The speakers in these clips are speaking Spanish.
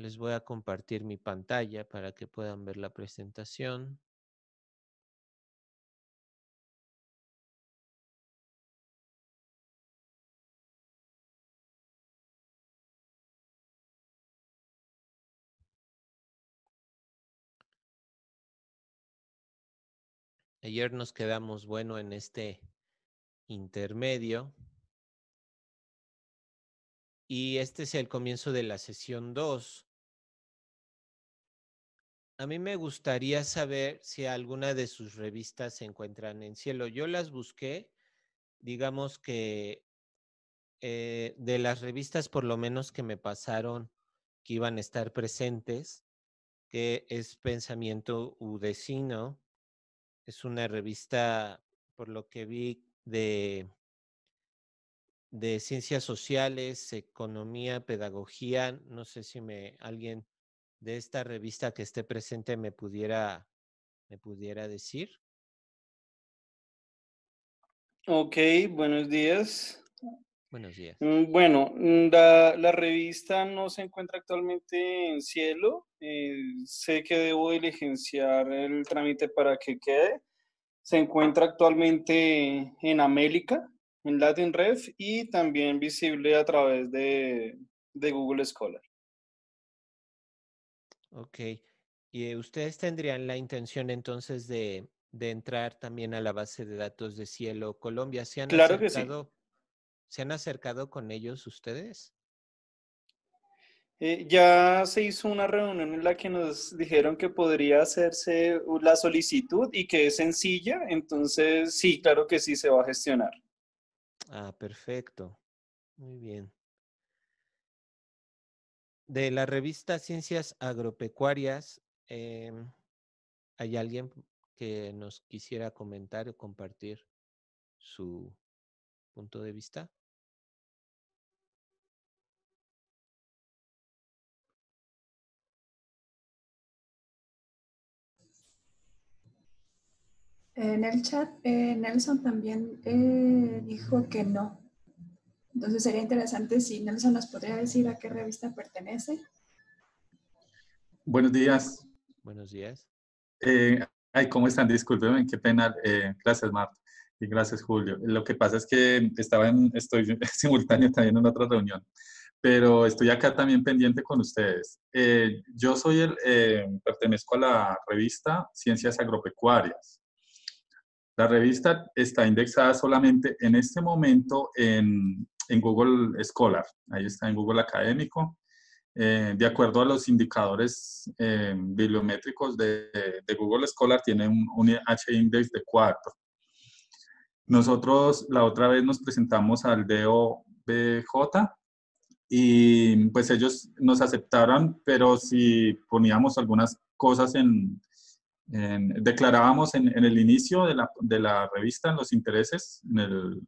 Les voy a compartir mi pantalla para que puedan ver la presentación. Ayer nos quedamos, bueno, en este intermedio. Y este es el comienzo de la sesión 2. A mí me gustaría saber si alguna de sus revistas se encuentran en cielo. Yo las busqué, digamos que eh, de las revistas por lo menos que me pasaron que iban a estar presentes, que es Pensamiento Udecino, es una revista, por lo que vi, de, de ciencias sociales, economía, pedagogía, no sé si me, alguien de esta revista que esté presente me pudiera, me pudiera decir. Ok, buenos días. Buenos días. Mm, bueno, mm, la, revista no se encuentra actualmente en cielo. Eh, sé que debo diligenciar el trámite para que quede. Se encuentra actualmente en América, en Latin y también visible a través de, de Google Scholar. Ok. ¿Y eh, ustedes tendrían la intención entonces de, de entrar también a la base de datos de Cielo Colombia? ¿Se han acercado, ¿Se han acercado con ellos ustedes? Eh, ya se hizo una reunión en la que nos dijeron que podría hacerse la solicitud y que es sencilla, entonces sí, claro que sí se va a gestionar. Ah, perfecto. Muy bien de la revista Ciencias Agropecuarias, em, ¿hay alguien que nos quisiera comentar o compartir su punto de vista? En el chat, eh, Nelson también eh, dijo que no, entonces sería interesante si Nelson nos podría decir a qué revista pertenece. Buenos días. Buenos días. Eh, ay, ¿cómo están? Disculpen, qué pena. Eh, gracias, Marta. Y gracias, Julio. Lo que pasa es que estaba en, estoy simultáneo también en otra reunión, pero estoy acá también pendiente con ustedes. Eh, yo soy el, pertenezco a la revista Ciencias Agropecuarias. La revista está indexada solamente en este momento en en Google Scholar, ahí está en Google Académico, eh, de acuerdo a los indicadores eh, bibliométricos de, Google Scholar, tiene un, H-index de 4. Nosotros la otra vez nos presentamos al DOBJ y pues ellos nos aceptaron, pero si poníamos algunas cosas en, declarábamos en, el inicio de la, de la, revista, los intereses, en el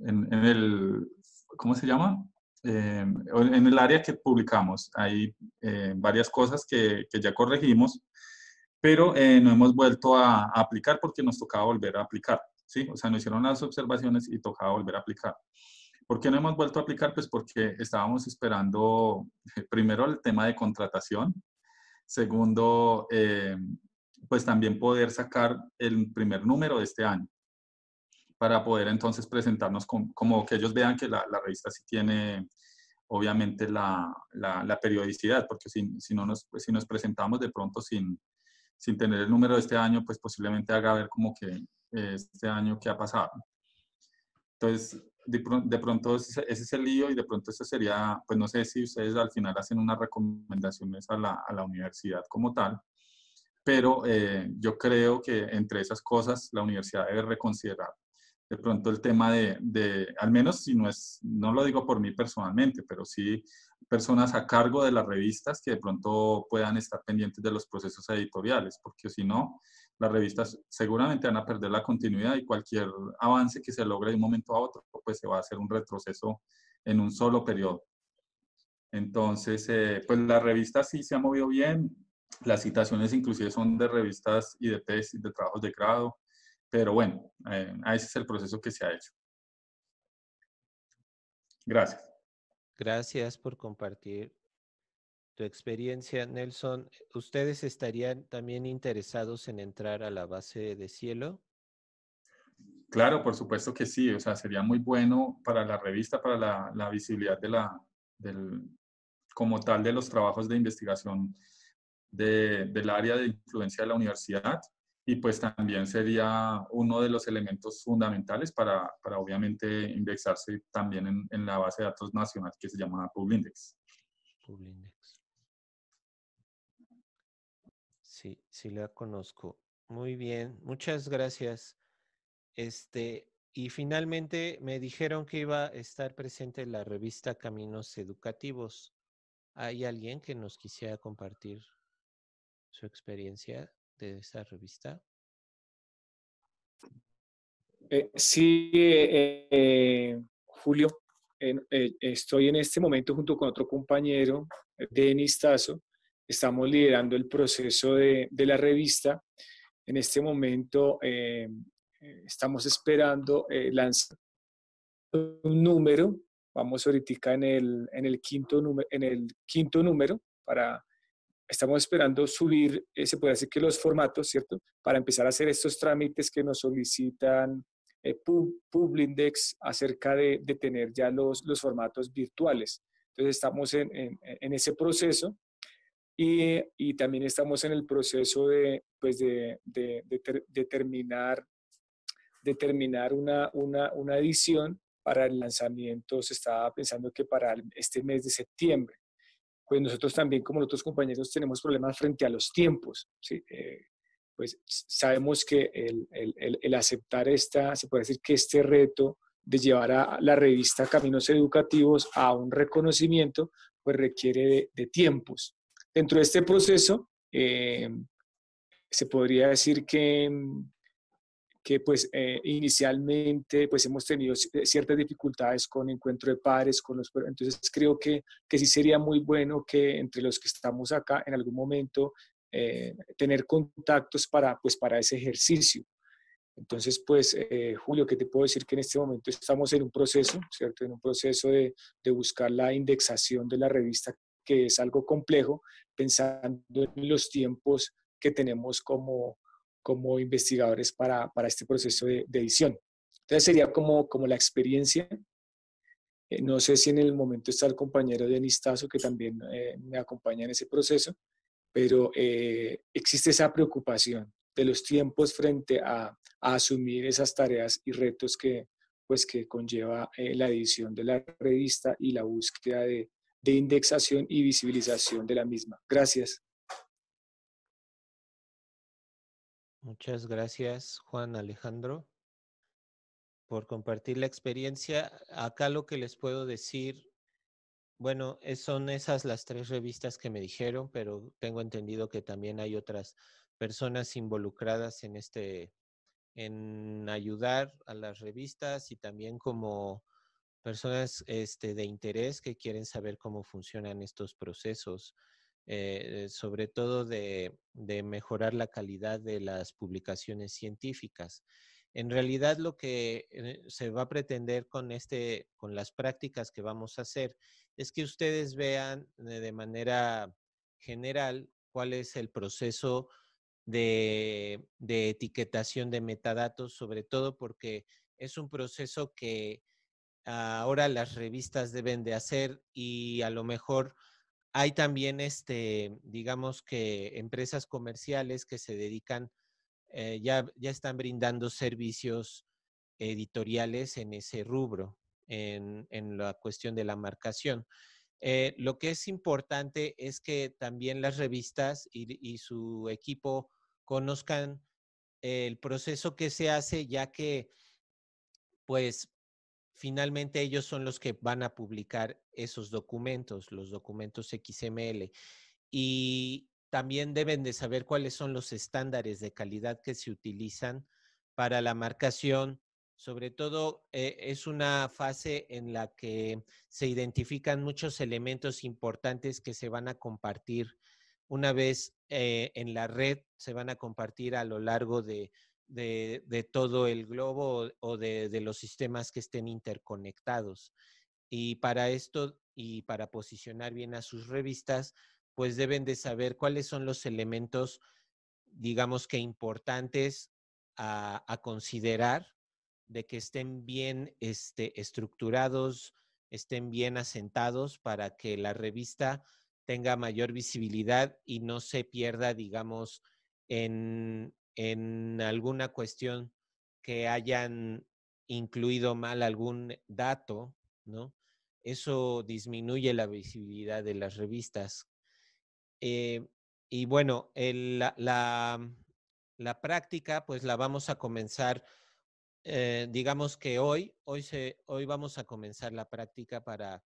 en, el, ¿cómo se llama? Em, en el área que publicamos. Hay eh, varias cosas que, que, ya corregimos, pero eh, no hemos vuelto a, aplicar porque nos tocaba volver a aplicar. ¿sí? O sea, nos hicieron las observaciones y tocaba volver a aplicar. ¿Por qué no hemos vuelto a aplicar? Pues porque estábamos esperando, primero, el tema de contratación. Segundo, eh, pues también poder sacar el primer número de este año para poder entonces presentarnos como que ellos vean que la, revista sí tiene obviamente la, periodicidad, porque si, no nos, pues, si nos presentamos de pronto sin, tener el número de este año, pues posiblemente haga ver como que eh, este año que ha pasado. Entonces, de, pronto ese es el lío y de pronto eso sería, pues no sé si ustedes al final hacen unas recomendaciones a la, universidad como tal, pero eh, yo creo que entre esas cosas la universidad debe reconsiderar de pronto el tema de, al menos si no es, no lo digo por mí personalmente, pero sí personas a cargo de las revistas que de pronto puedan estar pendientes de los procesos editoriales, porque si no, las revistas seguramente van a perder la continuidad y cualquier avance que se logre de un momento a otro, pues se va a hacer un retroceso en un solo periodo. Entonces, eh, pues la revista sí se ha movido bien, las citaciones inclusive son de revistas y de tesis, de trabajos de grado, pero bueno, eh, ese es el proceso que se ha hecho. Gracias. Gracias por compartir tu experiencia, Nelson. ¿Ustedes estarían también interesados en entrar a la base de cielo? Claro, por supuesto que sí. O sea, sería muy bueno para la revista, para la, visibilidad de la, como tal de los trabajos de investigación del área de influencia de la universidad y pues también sería uno de los elementos fundamentales para, obviamente indexarse también en, la base de datos nacional que se llama Publindex. Publindex. Sí, sí la conozco. Muy bien, muchas gracias. Este, y finalmente me dijeron que iba a estar presente la revista Caminos Educativos. ¿Hay alguien que nos quisiera compartir su experiencia? de esa revista? Eh, sí, eh, eh, Julio, estoy en este momento junto con otro compañero, Denis Tazo, estamos liderando el proceso de, de la revista. En este momento estamos esperando lanzar un número, vamos ahorita en el, en el, quinto, en el quinto número para estamos esperando subir, eh, se puede decir que los formatos, ¿cierto? Para empezar a hacer estos trámites que nos solicitan eh, Publindex acerca de, tener ya los, los formatos virtuales. Entonces estamos en, en, ese proceso y, y, también estamos en el proceso de, pues de, de, terminar, una, una, una edición para el lanzamiento. Se estaba pensando que para este mes de septiembre pues nosotros también, como los otros compañeros, tenemos problemas frente a los tiempos. ¿sí? Eh, pues sabemos que el, el, aceptar esta, se puede decir que este reto de llevar a la revista Caminos Educativos a un reconocimiento, pues requiere de, tiempos. Dentro de este proceso, eh, se podría decir que mm, que pues eh, inicialmente pues hemos tenido eh, ciertas dificultades con encuentro de pares, con los, entonces creo que, que sí sería muy bueno que entre los que estamos acá en algún momento eh, tener contactos para pues para ese ejercicio. Entonces, pues, Julio, ¿qué te puedo decir que en este momento estamos en un proceso, ¿cierto? En un proceso de, de buscar la indexación de la revista, que es algo complejo, pensando en los tiempos que tenemos como, como investigadores para, este proceso de, edición. Entonces sería como, como la experiencia. Eh, no sé si en el momento está el compañero de Anistazo, que también eh, me acompaña en ese proceso, pero eh, existe esa preocupación de los tiempos frente a, asumir esas tareas y retos que, pues, que conlleva la edición de la revista y la búsqueda de indexación y visibilización de la misma. Gracias. Muchas gracias, Juan Alejandro, por compartir la experiencia. Acá lo que les puedo decir, bueno, son esas las tres revistas que me dijeron, pero tengo entendido que también hay otras personas involucradas en este, en ayudar a las revistas y también como personas este, de interés que quieren saber cómo funcionan estos procesos. Eh, eh, sobre todo de, mejorar la calidad de las publicaciones científicas. En realidad lo que eh, se va a pretender con, este, con las prácticas que vamos a hacer es que ustedes vean de manera general cuál es el proceso de, de, etiquetación de metadatos, sobre todo porque es un proceso que ahora las revistas deben de hacer y a lo mejor hay también, este, digamos que empresas comerciales que se dedican, eh, ya, ya están brindando servicios editoriales en ese rubro, en, la cuestión de la marcación. Eh, lo que es importante es que también las revistas y su equipo conozcan el proceso que se hace, ya que pues finalmente ellos son los que van a publicar esos documentos, los documentos XML. Y también deben de saber cuáles son los estándares de calidad que se utilizan para la marcación. Sobre todo eh, es una fase en la que se identifican muchos elementos importantes que se van a compartir una vez eh, en la red, se van a compartir a lo largo de de, todo el globo o de, los sistemas que estén interconectados. Y para esto y para posicionar bien a sus revistas, pues deben de saber cuáles son los elementos, digamos que importantes a, considerar de que estén bien este, estructurados, estén bien asentados para que la revista tenga mayor visibilidad y no se pierda, digamos, en, en alguna cuestión que hayan incluido mal algún dato, ¿no? Eso disminuye la visibilidad de las revistas. Eh, y bueno, la, práctica pues la vamos a comenzar, eh, digamos que hoy, hoy, hoy vamos a comenzar la práctica para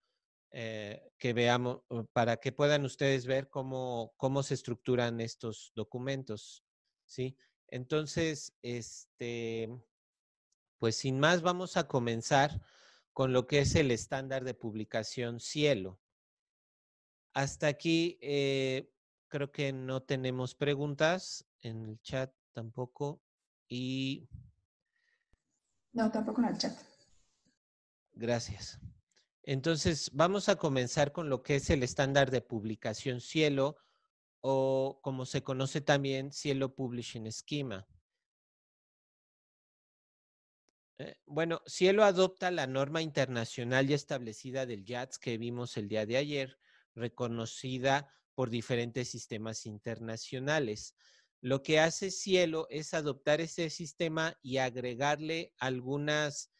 eh, que veamos, para que puedan ustedes ver cómo, cómo se estructuran estos documentos, ¿sí? Entonces, este, pues sin más, vamos a comenzar con lo que es el estándar de publicación Cielo. Hasta aquí eh, creo que no tenemos preguntas en el chat tampoco y... No, tampoco en el chat. Gracias. Entonces, vamos a comenzar con lo que es el estándar de publicación Cielo o como se conoce también Cielo Publishing Schema. Eh, bueno, Cielo adopta la norma internacional ya establecida del JATS que vimos el día de ayer, reconocida por diferentes sistemas internacionales. Lo que hace Cielo es adoptar ese sistema y agregarle algunas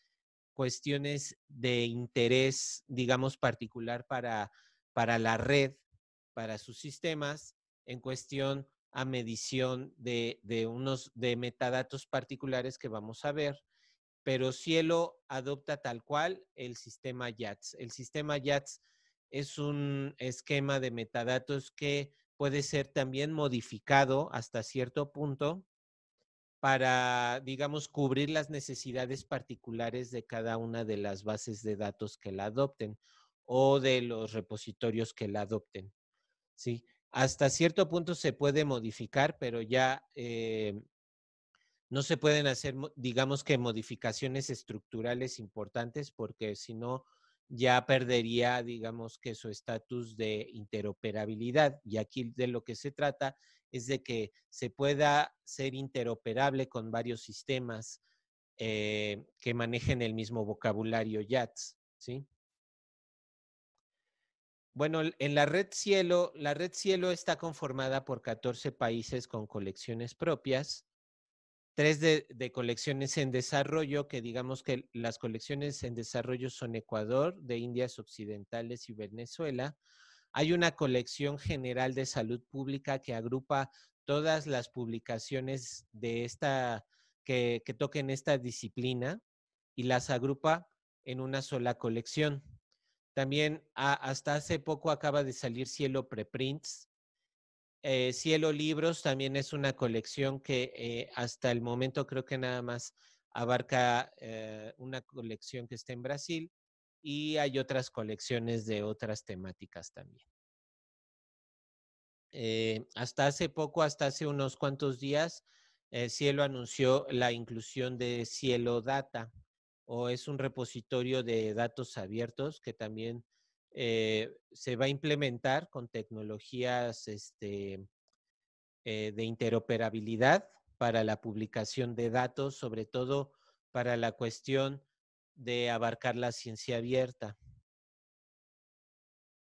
cuestiones de interés, digamos, particular para la red, para sus sistemas, en cuestión a medición de, unos de metadatos particulares que vamos a ver, pero Cielo adopta tal cual el sistema YATS. El sistema YATS es un esquema de metadatos que puede ser también modificado hasta cierto punto para, digamos, cubrir las necesidades particulares de cada una de las bases de datos que la adopten o de los repositorios que la adopten. ¿sí? hasta cierto punto se puede modificar, pero ya eh, no se pueden hacer, digamos que modificaciones estructurales importantes, porque si no, ya perdería, digamos que su estatus de interoperabilidad. Y aquí de lo que se trata es de que se pueda ser interoperable con varios sistemas eh, que manejen el mismo vocabulario JATS, ¿sí? Bueno, en la red Cielo, la red Cielo está conformada por 14 países con colecciones propias, tres de, colecciones en desarrollo, que digamos que las colecciones en desarrollo son Ecuador, de Indias Occidentales y Venezuela. Hay una colección general de salud pública que agrupa todas las publicaciones de esta, que toquen esta disciplina y las agrupa en una sola colección. También hasta hace poco acaba de salir Cielo Preprints. Eh, Cielo Libros también es una colección que eh, hasta el momento creo que nada más abarca eh, una colección que está en Brasil y hay otras colecciones de otras temáticas también. hasta hace poco, hasta hace unos cuantos días, Cielo anunció la inclusión de Cielo Data o es un repositorio de datos abiertos que también eh, se va a implementar con tecnologías este, eh, de interoperabilidad para la publicación de datos, sobre todo para la cuestión de abarcar la ciencia abierta.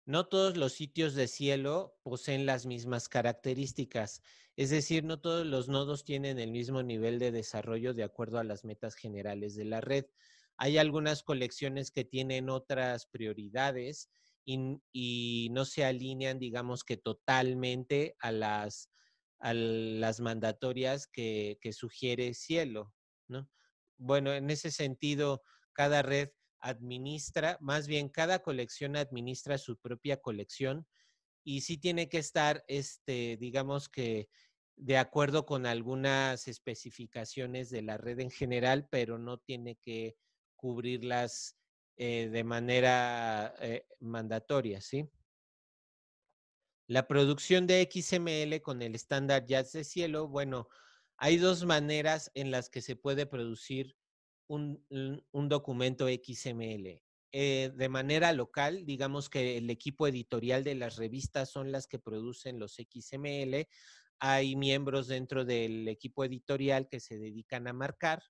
No todos los sitios de cielo poseen las mismas características, es decir, no todos los nodos tienen el mismo nivel de desarrollo de acuerdo a las metas generales de la red. Hay algunas colecciones que tienen otras prioridades y, no se alinean, digamos que totalmente a las, a las mandatorias que, sugiere Cielo, ¿no? Bueno, en ese sentido, cada red administra, más bien cada colección administra su propia colección y sí tiene que estar, este, digamos que de acuerdo con algunas especificaciones de la red en general, pero no tiene que cubrirlas eh, de manera eh, mandatoria, ¿sí? La producción de XML con el estándar Jazz de cielo, bueno, hay dos maneras en las que se puede producir un, documento XML. Eh, de manera local, digamos que el equipo editorial de las revistas son las que producen los XML. Hay miembros dentro del equipo editorial que se dedican a marcar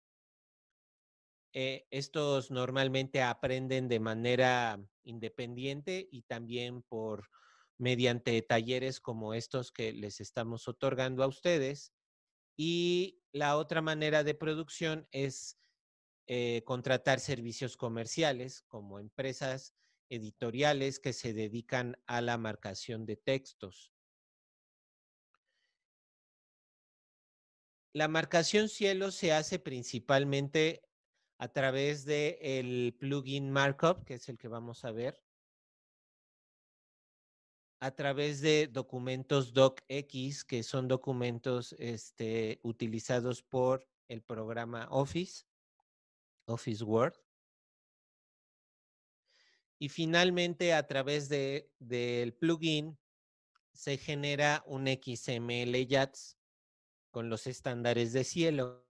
eh, estos normalmente aprenden de manera independiente y también por mediante talleres como estos que les estamos otorgando a ustedes. Y la otra manera de producción es eh, contratar servicios comerciales como empresas editoriales que se dedican a la marcación de textos. La marcación cielo se hace principalmente a través del el plugin markup, que es el que vamos a ver, a través de documentos docx, que son documentos este, utilizados por el programa Office, Office Word. Y finalmente, a través del de, plugin, se genera un XML JATS con los estándares de cielo.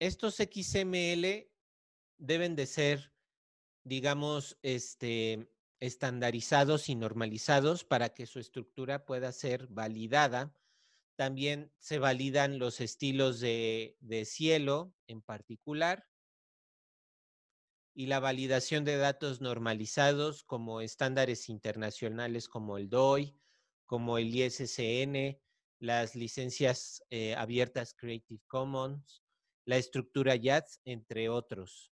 estos XML deben de ser, digamos, este, estandarizados y normalizados para que su estructura pueda ser validada. También se validan los estilos de, cielo en particular y la validación de datos normalizados como estándares internacionales como el DOI, como el ISSN, las licencias eh, abiertas Creative Commons, la estructura YATS entre otros.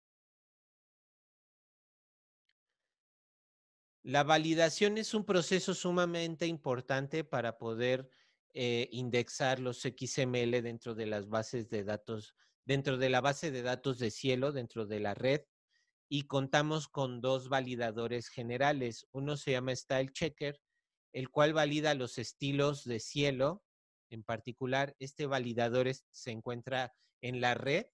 La validación es un proceso sumamente importante para poder eh, indexar los XML dentro de las bases de datos, dentro de la base de datos de cielo, dentro de la red. Y contamos con dos validadores generales. Uno se llama Style Checker, el cual valida los estilos de cielo en particular. Este validador se encuentra en la red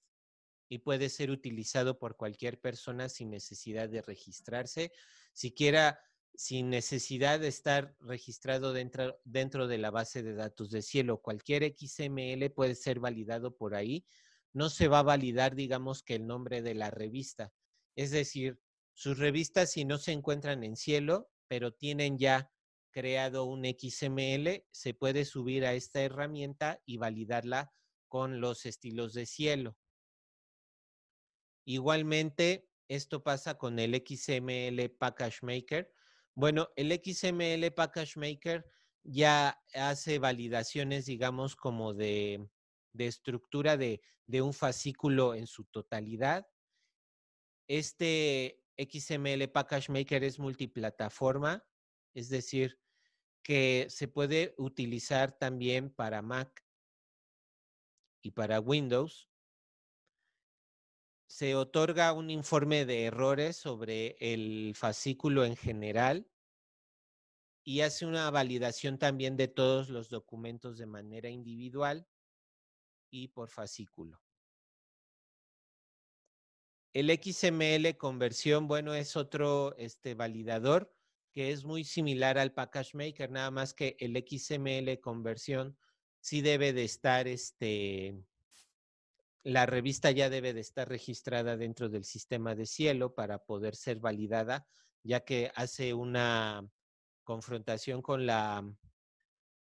y puede ser utilizado por cualquier persona sin necesidad de registrarse, siquiera sin necesidad de estar registrado dentro, dentro de la base de datos de cielo. Cualquier XML puede ser validado por ahí. No se va a validar, digamos, que el nombre de la revista. Es decir, sus revistas si no se encuentran en cielo, pero tienen ya creado un XML, se puede subir a esta herramienta y validarla con los estilos de cielo. Igualmente, esto pasa con el XML Package Maker. Bueno, el XML Package Maker ya hace validaciones, digamos, como de, de estructura de, de un fascículo en su totalidad. Este XML Package Maker es multiplataforma, es decir, que se puede utilizar también para Mac, y para Windows, se otorga un informe de errores sobre el fascículo en general y hace una validación también de todos los documentos de manera individual y por fascículo. El XML conversión, bueno, es otro este, validador que es muy similar al Package Maker, nada más que el XML conversión sí debe de estar, este, la revista ya debe de estar registrada dentro del sistema de cielo para poder ser validada, ya que hace una confrontación con la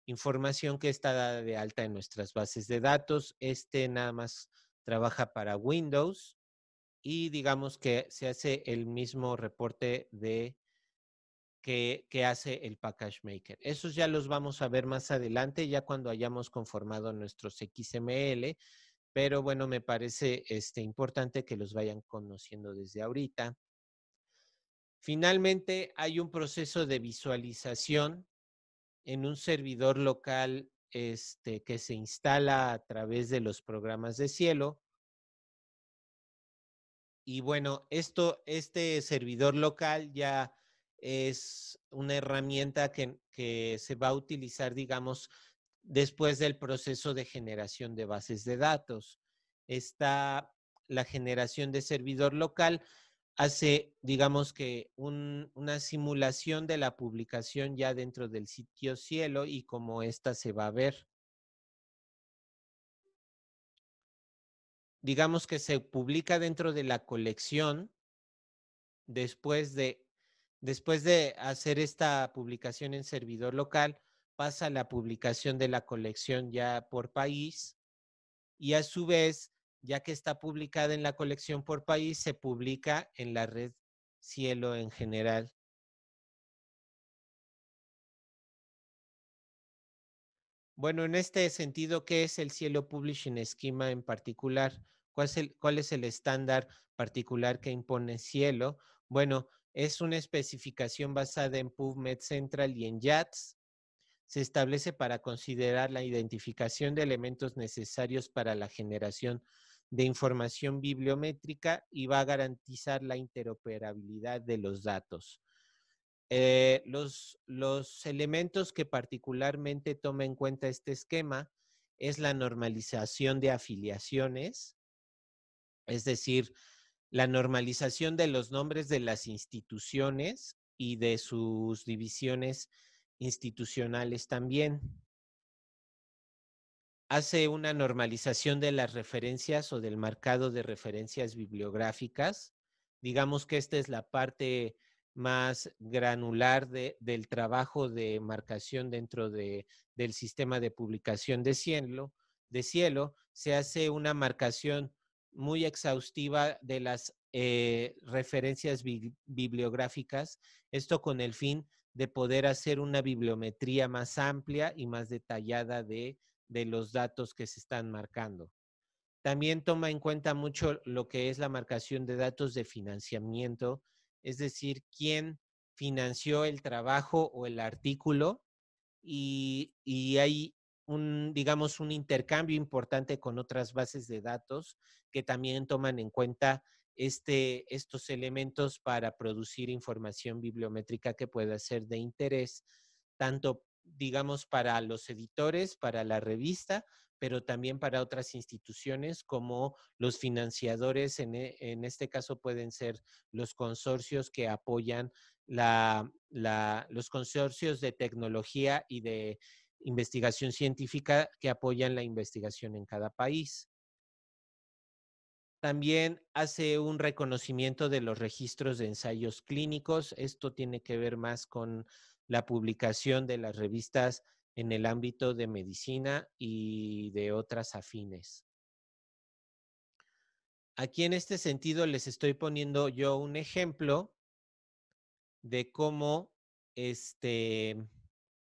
información que está dada de alta en nuestras bases de datos. Este nada más trabaja para Windows y digamos que se hace el mismo reporte de que, hace el package maker. Esos ya los vamos a ver más adelante, ya cuando hayamos conformado nuestros XML, pero bueno, me parece este, importante que los vayan conociendo desde ahorita. Finalmente, hay un proceso de visualización en un servidor local este, que se instala a través de los programas de cielo. Y bueno, esto, este servidor local ya es una herramienta que, que se va a utilizar, digamos, después del proceso de generación de bases de datos. Está la generación de servidor local, hace, digamos que, una simulación de la publicación ya dentro del sitio cielo y cómo esta se va a ver. Digamos que se publica dentro de la colección después de Después de hacer esta publicación en servidor local, pasa la publicación de la colección ya por país y a su vez, ya que está publicada en la colección por país, se publica en la red Cielo en general. Bueno, en este sentido, ¿qué es el Cielo Publishing Schema en particular? ¿Cuál es el, cuál es el estándar particular que impone Cielo? Bueno, es una especificación basada en PubMed Central y en JATS. Se establece para considerar la identificación de elementos necesarios para la generación de información bibliométrica y va a garantizar la interoperabilidad de los datos. Eh, los, los elementos que particularmente toma en cuenta este esquema es la normalización de afiliaciones, es decir, la normalización de los nombres de las instituciones y de sus divisiones institucionales también. Hace una normalización de las referencias o del marcado de referencias bibliográficas. Digamos que esta es la parte más granular del trabajo de marcación dentro del sistema de publicación de de cielo, se hace una marcación muy exhaustiva de las eh, referencias bibliográficas, esto con el fin de poder hacer una bibliometría más amplia y más detallada de, los datos que se están marcando. También toma en cuenta mucho lo que es la marcación de datos de financiamiento, es decir, quién financió el trabajo o el artículo y, y hay un, digamos, un intercambio importante con otras bases de datos que también toman en cuenta este, estos elementos para producir información bibliométrica que pueda ser de interés, tanto, digamos, para los editores, para la revista, pero también para otras instituciones como los financiadores, en, e, este caso pueden ser los consorcios que apoyan la, los consorcios de tecnología y de investigación científica que apoyan la investigación en cada país. También hace un reconocimiento de los registros de ensayos clínicos. Esto tiene que ver más con la publicación de las revistas en el ámbito de medicina y de otras afines. Aquí en este sentido les estoy poniendo yo un ejemplo de cómo este,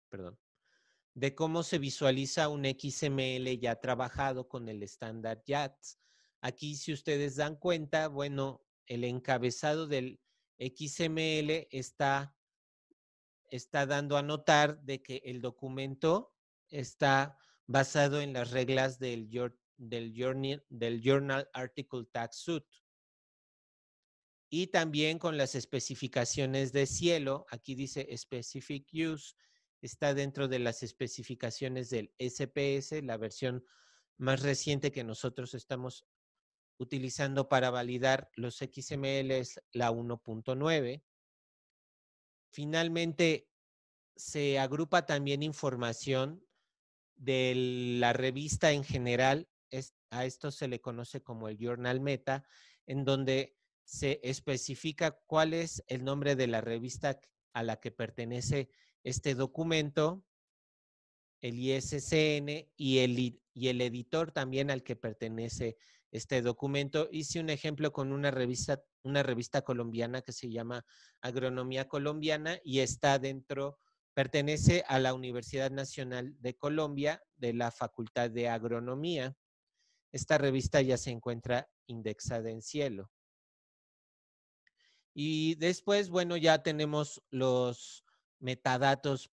perdón, de cómo se visualiza un XML ya trabajado con el estándar JATS. Aquí, si ustedes dan cuenta, bueno, el encabezado del XML está, está dando a notar de que el documento está basado en las reglas del, del, journal, del Journal Article tax Suit. Y también con las especificaciones de cielo, aquí dice Specific Use, está dentro de las especificaciones del SPS, la versión más reciente que nosotros estamos utilizando para validar los XML es la 1.9. Finalmente, se agrupa también información de la revista en general, a esto se le conoce como el Journal Meta, en donde se especifica cuál es el nombre de la revista a la que pertenece este documento, el ISCN y el, y el editor también al que pertenece este documento. Hice un ejemplo con una revista, una revista colombiana que se llama Agronomía Colombiana y está dentro, pertenece a la Universidad Nacional de Colombia de la Facultad de Agronomía. Esta revista ya se encuentra indexada en cielo. Y después, bueno, ya tenemos los metadatos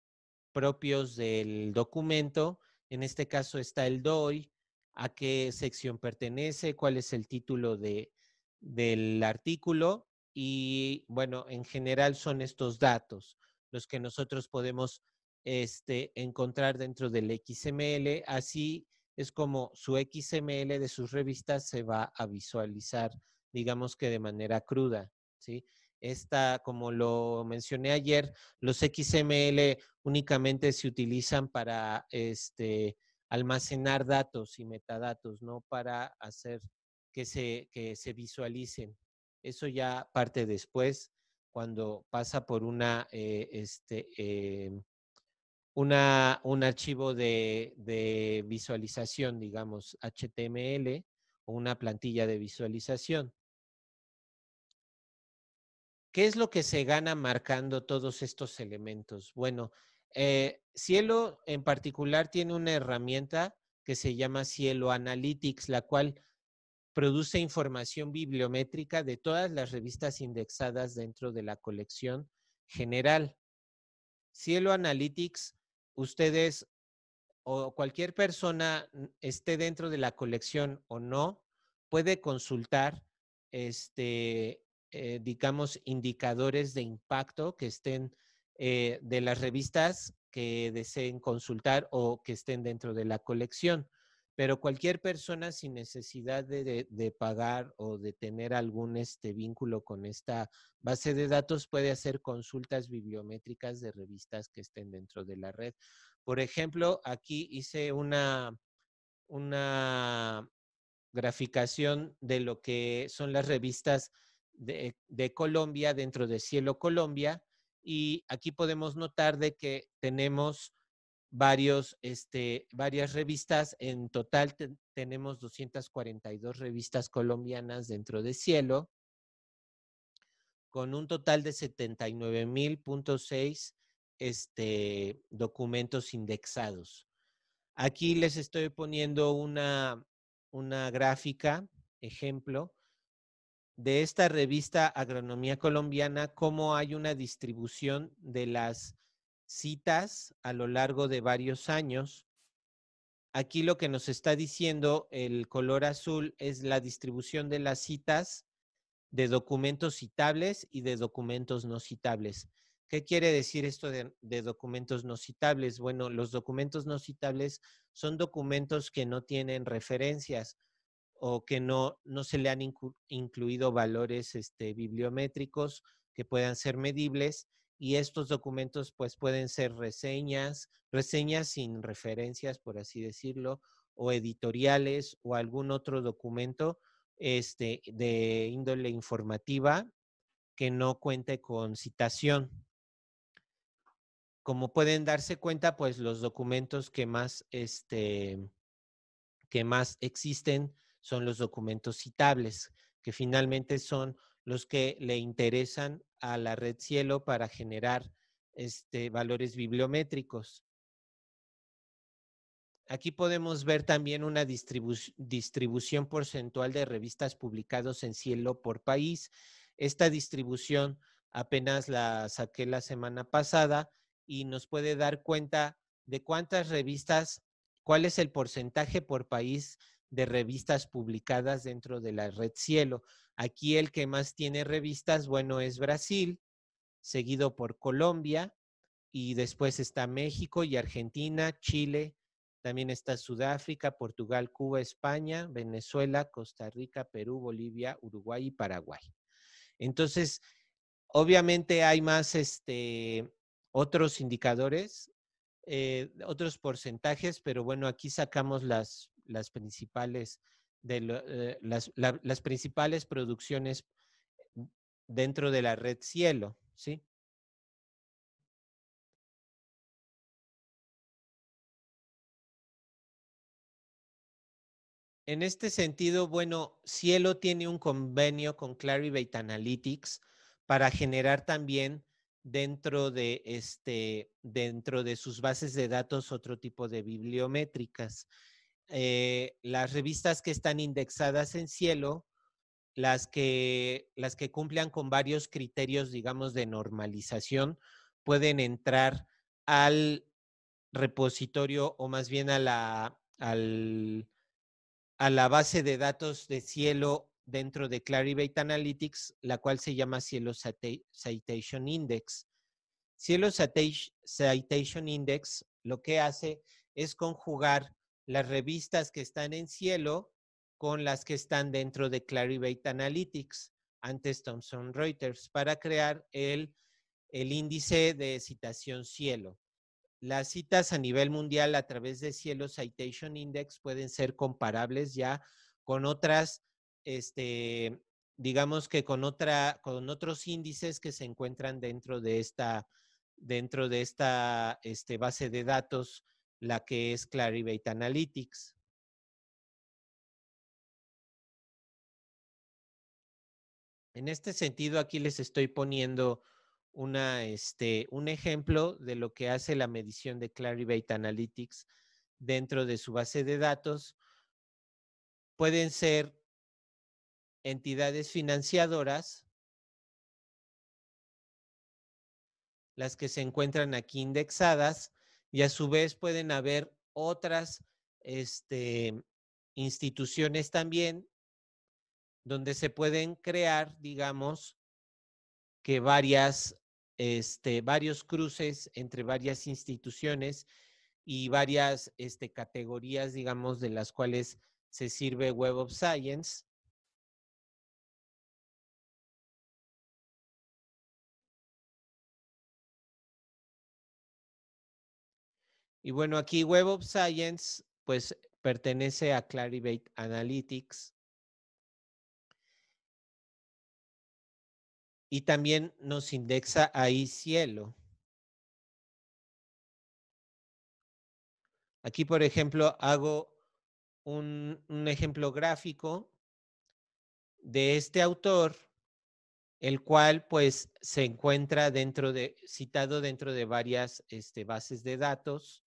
propios del documento. En este caso está el DOI, a qué sección pertenece, cuál es el título de, del artículo y bueno, en general son estos datos los que nosotros podemos este, encontrar dentro del XML. Así es como su XML de sus revistas se va a visualizar, digamos que de manera cruda. ¿sí? Esta, como lo mencioné ayer, los XML únicamente se utilizan para este, almacenar datos y metadatos, no para hacer que se, visualicen. Eso ya parte después, cuando pasa por una, eh, este, eh, un archivo de visualización, digamos, HTML o una plantilla de visualización. ¿Qué es lo que se gana marcando todos estos elementos? Bueno, eh, Cielo en particular tiene una herramienta que se llama Cielo Analytics, la cual produce información bibliométrica de todas las revistas indexadas dentro de la colección general. Cielo Analytics, ustedes o cualquier persona esté dentro de la colección o no, puede consultar este, eh, digamos, indicadores de impacto que estén eh, de las revistas que deseen consultar o que estén dentro de la colección. Pero cualquier persona sin necesidad de, pagar o de tener algún este, vínculo con esta base de datos puede hacer consultas bibliométricas de revistas que estén dentro de la red. Por ejemplo, aquí hice una, una graficación de lo que son las revistas de, Colombia dentro de Cielo Colombia y aquí podemos notar de que tenemos varios, este, varias revistas. En total tenemos 242 revistas colombianas dentro de Cielo, con un total de 79.000.6 este, documentos indexados. Aquí les estoy poniendo una, una gráfica, ejemplo, de esta revista Agronomía Colombiana cómo hay una distribución de las citas a lo largo de varios años. Aquí lo que nos está diciendo el color azul es la distribución de las citas de documentos citables y de documentos no citables. ¿Qué quiere decir esto de, documentos no citables? Bueno, los documentos no citables son documentos que no tienen referencias, o que no, se le han incluido valores este, bibliométricos que puedan ser medibles y estos documentos pues pueden ser reseñas, reseñas sin referencias, por así decirlo, o editoriales o algún otro documento este, de índole informativa que no cuente con citación. Como pueden darse cuenta, pues los documentos que más, este, que más existen son los documentos citables, que finalmente son los que le interesan a la red Cielo para generar este, valores bibliométricos. Aquí podemos ver también una distribución porcentual de revistas publicadas en Cielo por país. Esta distribución apenas la saqué la semana pasada y nos puede dar cuenta de cuántas revistas, cuál es el porcentaje por país de revistas publicadas dentro de la red Cielo. Aquí el que más tiene revistas, bueno, es Brasil, seguido por Colombia, y después está México y Argentina, Chile, también está Sudáfrica, Portugal, Cuba, España, Venezuela, Costa Rica, Perú, Bolivia, Uruguay y Paraguay. Entonces, obviamente hay más este, otros indicadores, eh, otros porcentajes, pero bueno, aquí sacamos las las principales, de eh, las, las principales producciones dentro de la red Cielo, ¿sí? En este sentido, bueno, Cielo tiene un convenio con Clarivate Analytics para generar también dentro de, este, dentro de sus bases de datos otro tipo de bibliométricas. Eh, las revistas que están indexadas en cielo, las que, las que cumplan con varios criterios, digamos, de normalización, pueden entrar al repositorio o más bien a la, a la base de datos de cielo dentro de Clarivate Analytics, la cual se llama Cielo Citation Index. Cielo Citation Index lo que hace es conjugar las revistas que están en cielo con las que están dentro de Clarivate Analytics, antes Thomson Reuters, para crear el, índice de citación cielo. Las citas a nivel mundial a través de Cielo Citation Index pueden ser comparables ya con otras, este, digamos que con, otra, con otros índices que se encuentran dentro de esta, dentro de esta este, base de datos la que es Clarivate Analytics. En este sentido, aquí les estoy poniendo una, este, un ejemplo de lo que hace la medición de Clarivate Analytics dentro de su base de datos. Pueden ser entidades financiadoras, las que se encuentran aquí indexadas, y a su vez pueden haber otras este, instituciones también donde se pueden crear, digamos, que varias, este, varios cruces entre varias instituciones y varias este, categorías, digamos, de las cuales se sirve Web of Science Y bueno, aquí Web of Science, pues pertenece a Clarivate Analytics. Y también nos indexa ahí cielo. Aquí, por ejemplo, hago un, ejemplo gráfico de este autor, el cual pues se encuentra dentro citado dentro de varias este, bases de datos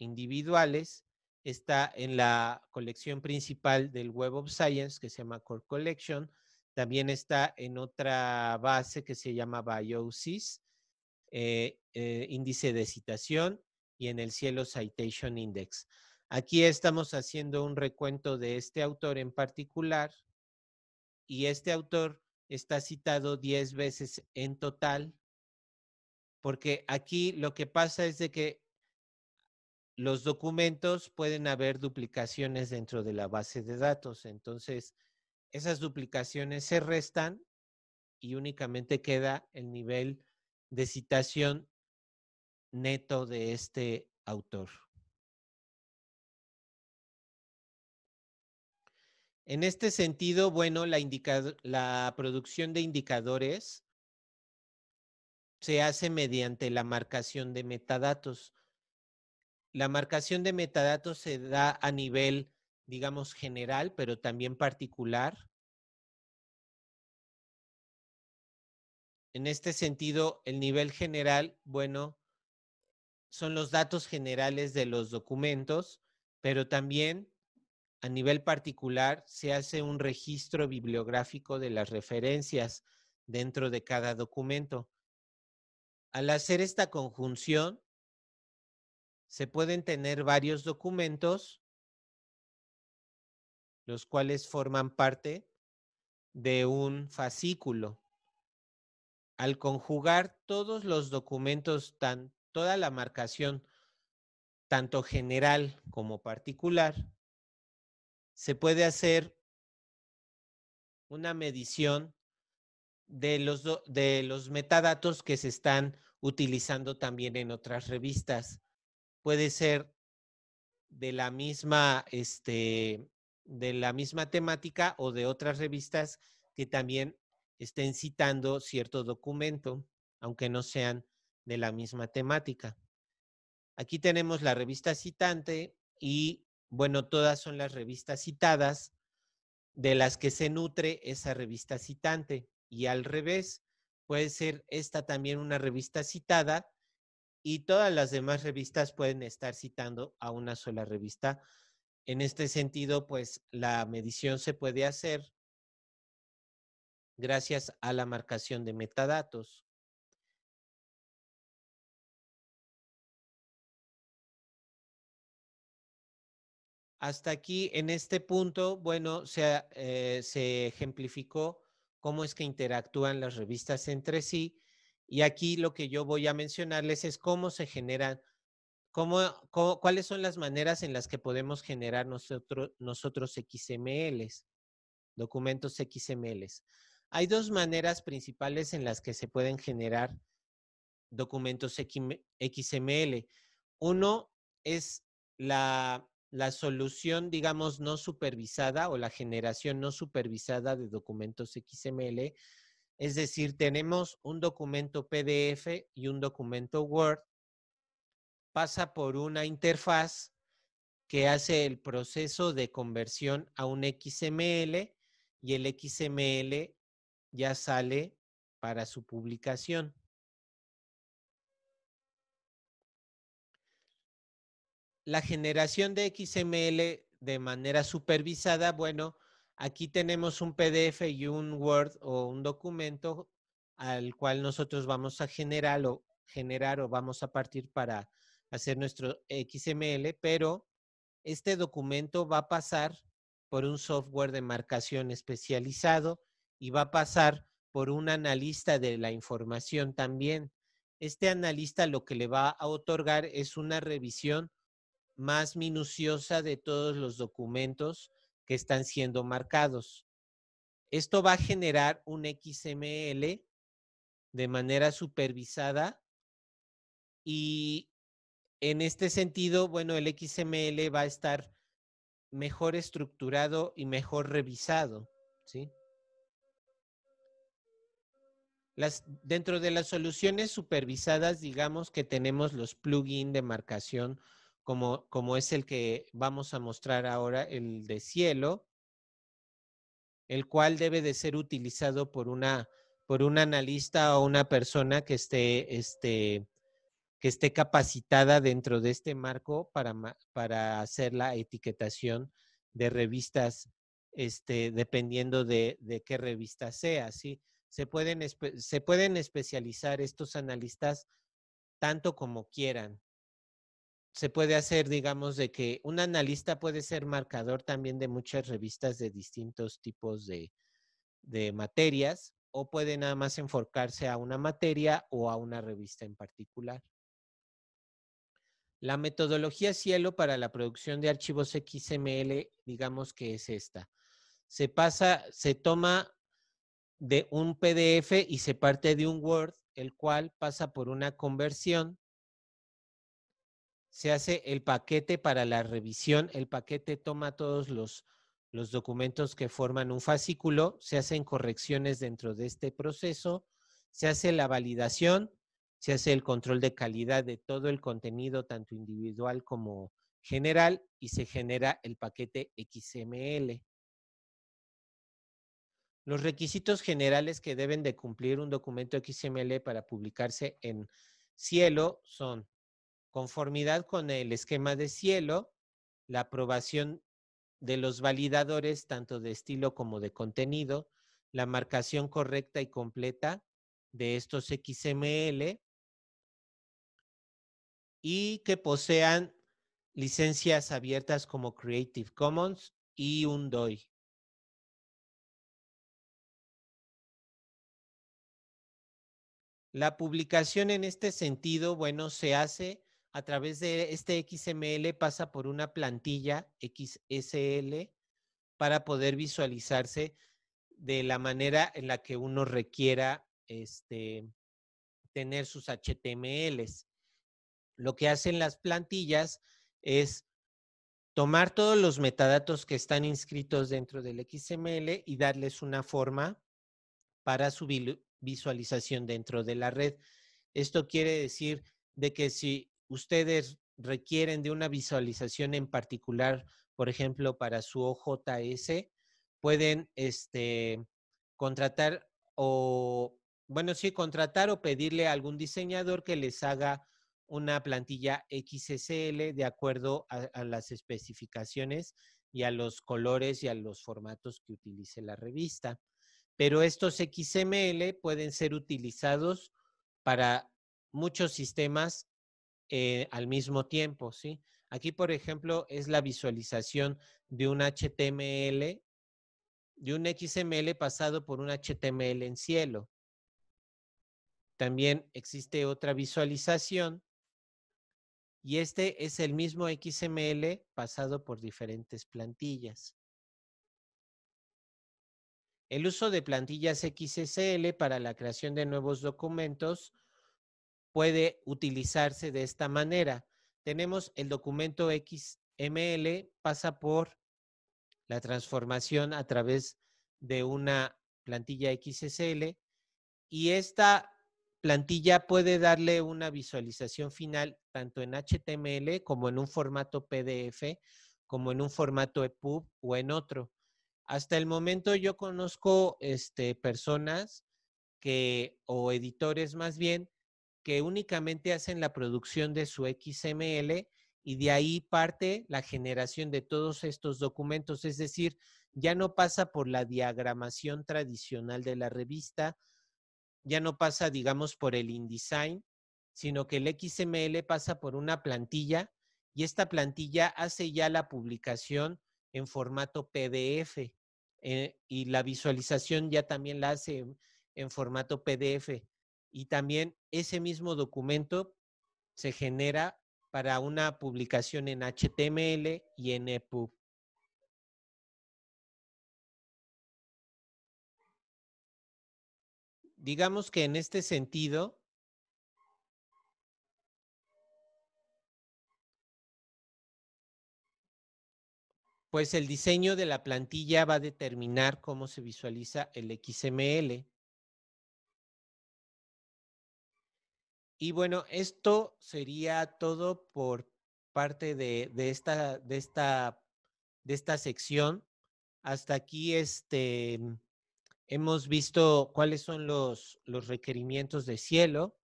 individuales está en la colección principal del Web of Science que se llama Core Collection. También está en otra base que se llama Biosis eh, eh, índice de citación, y en el cielo Citation Index. Aquí estamos haciendo un recuento de este autor en particular y este autor está citado 10 veces en total porque aquí lo que pasa es de que los documentos pueden haber duplicaciones dentro de la base de datos. Entonces, esas duplicaciones se restan y únicamente queda el nivel de citación neto de este autor. En este sentido, bueno, la, producción de indicadores se hace mediante la marcación de metadatos. La marcación de metadatos se da a nivel, digamos, general, pero también particular. En este sentido, el nivel general, bueno, son los datos generales de los documentos, pero también a nivel particular se hace un registro bibliográfico de las referencias dentro de cada documento. Al hacer esta conjunción, se pueden tener varios documentos, los cuales forman parte de un fascículo. Al conjugar todos los documentos, tan, toda la marcación, tanto general como particular, se puede hacer una medición de los, de los metadatos que se están utilizando también en otras revistas puede ser de la misma, este, de la misma temática o de otras revistas que también estén citando cierto documento, aunque no sean de la misma temática. Aquí tenemos la revista citante y, bueno, todas son las revistas citadas de las que se nutre esa revista citante. Y al revés, puede ser esta también una revista citada y todas las demás revistas pueden estar citando a una sola revista. En este sentido, pues la medición se puede hacer gracias a la marcación de metadatos. Hasta aquí, en este punto, bueno, se, eh, se ejemplificó cómo es que interactúan las revistas entre sí y aquí lo que yo voy a mencionarles es cómo se generan, cómo, cuáles son las maneras en las que podemos generar nosotros, nosotros XMLs, documentos XMLs. Hay dos maneras principales en las que se pueden generar documentos XML. Uno es la, la solución, digamos, no supervisada o la generación no supervisada de documentos XML es decir, tenemos un documento PDF y un documento Word. Pasa por una interfaz que hace el proceso de conversión a un XML y el XML ya sale para su publicación. La generación de XML de manera supervisada, bueno, Aquí tenemos un PDF y un Word o un documento al cual nosotros vamos a generar o, generar o vamos a partir para hacer nuestro XML, pero este documento va a pasar por un software de marcación especializado y va a pasar por un analista de la información también. Este analista lo que le va a otorgar es una revisión más minuciosa de todos los documentos que están siendo marcados. Esto va a generar un XML de manera supervisada y en este sentido, bueno, el XML va a estar mejor estructurado y mejor revisado, ¿sí? Las, dentro de las soluciones supervisadas, digamos que tenemos los plugins de marcación como, como es el que vamos a mostrar ahora, el de cielo, el cual debe de ser utilizado por una por un analista o una persona que esté, este, que esté capacitada dentro de este marco para, hacer la etiquetación de revistas, este, dependiendo de, qué revista sea. se pueden especializar estos analistas tanto como quieran se puede hacer, digamos, de que un analista puede ser marcador también de muchas revistas de distintos tipos de, materias o puede nada más enfocarse a una materia o a una revista en particular. La metodología Cielo para la producción de archivos XML, digamos que es esta. Se pasa, se toma de un PDF y se parte de un Word, el cual pasa por una conversión se hace el paquete para la revisión, el paquete toma todos los, documentos que forman un fascículo, se hacen correcciones dentro de este proceso, se hace la validación, se hace el control de calidad de todo el contenido, tanto individual como general, y se genera el paquete XML. Los requisitos generales que deben de cumplir un documento XML para publicarse en Cielo son Conformidad con el esquema de cielo, la aprobación de los validadores, tanto de estilo como de contenido, la marcación correcta y completa de estos XML y que posean licencias abiertas como Creative Commons y un DOI. La publicación en este sentido, bueno, se hace a través de este XML pasa por una plantilla XSL para poder visualizarse de la manera en la que uno requiera este, tener sus HTMLs. Lo que hacen las plantillas es tomar todos los metadatos que están inscritos dentro del XML y darles una forma para su visualización dentro de la red. Esto quiere decir de que si ustedes requieren de una visualización en particular, por ejemplo, para su OJS, pueden este, contratar o, bueno, sí, contratar o pedirle a algún diseñador que les haga una plantilla XSL de acuerdo a, a las especificaciones y a los colores y a los formatos que utilice la revista. Pero estos XML pueden ser utilizados para muchos sistemas eh, al mismo tiempo, ¿sí? Aquí, por ejemplo, es la visualización de un HTML, de un XML pasado por un HTML en cielo. También existe otra visualización y este es el mismo XML pasado por diferentes plantillas. El uso de plantillas XSL para la creación de nuevos documentos puede utilizarse de esta manera. Tenemos el documento XML, pasa por la transformación a través de una plantilla XSL y esta plantilla puede darle una visualización final tanto en HTML como en un formato PDF, como en un formato EPUB o en otro. Hasta el momento yo conozco este, personas que, o editores más bien, que únicamente hacen la producción de su XML y de ahí parte la generación de todos estos documentos, es decir, ya no pasa por la diagramación tradicional de la revista, ya no pasa, digamos, por el InDesign, sino que el XML pasa por una plantilla y esta plantilla hace ya la publicación en formato PDF eh, y la visualización ya también la hace en formato PDF y también ese mismo documento se genera para una publicación en HTML y en EPUB. Digamos que en este sentido, pues el diseño de la plantilla va a determinar cómo se visualiza el XML. Y bueno, esto sería todo por parte de, esta, de, esta, de esta sección. Hasta aquí este, hemos visto cuáles son los, los requerimientos de cielo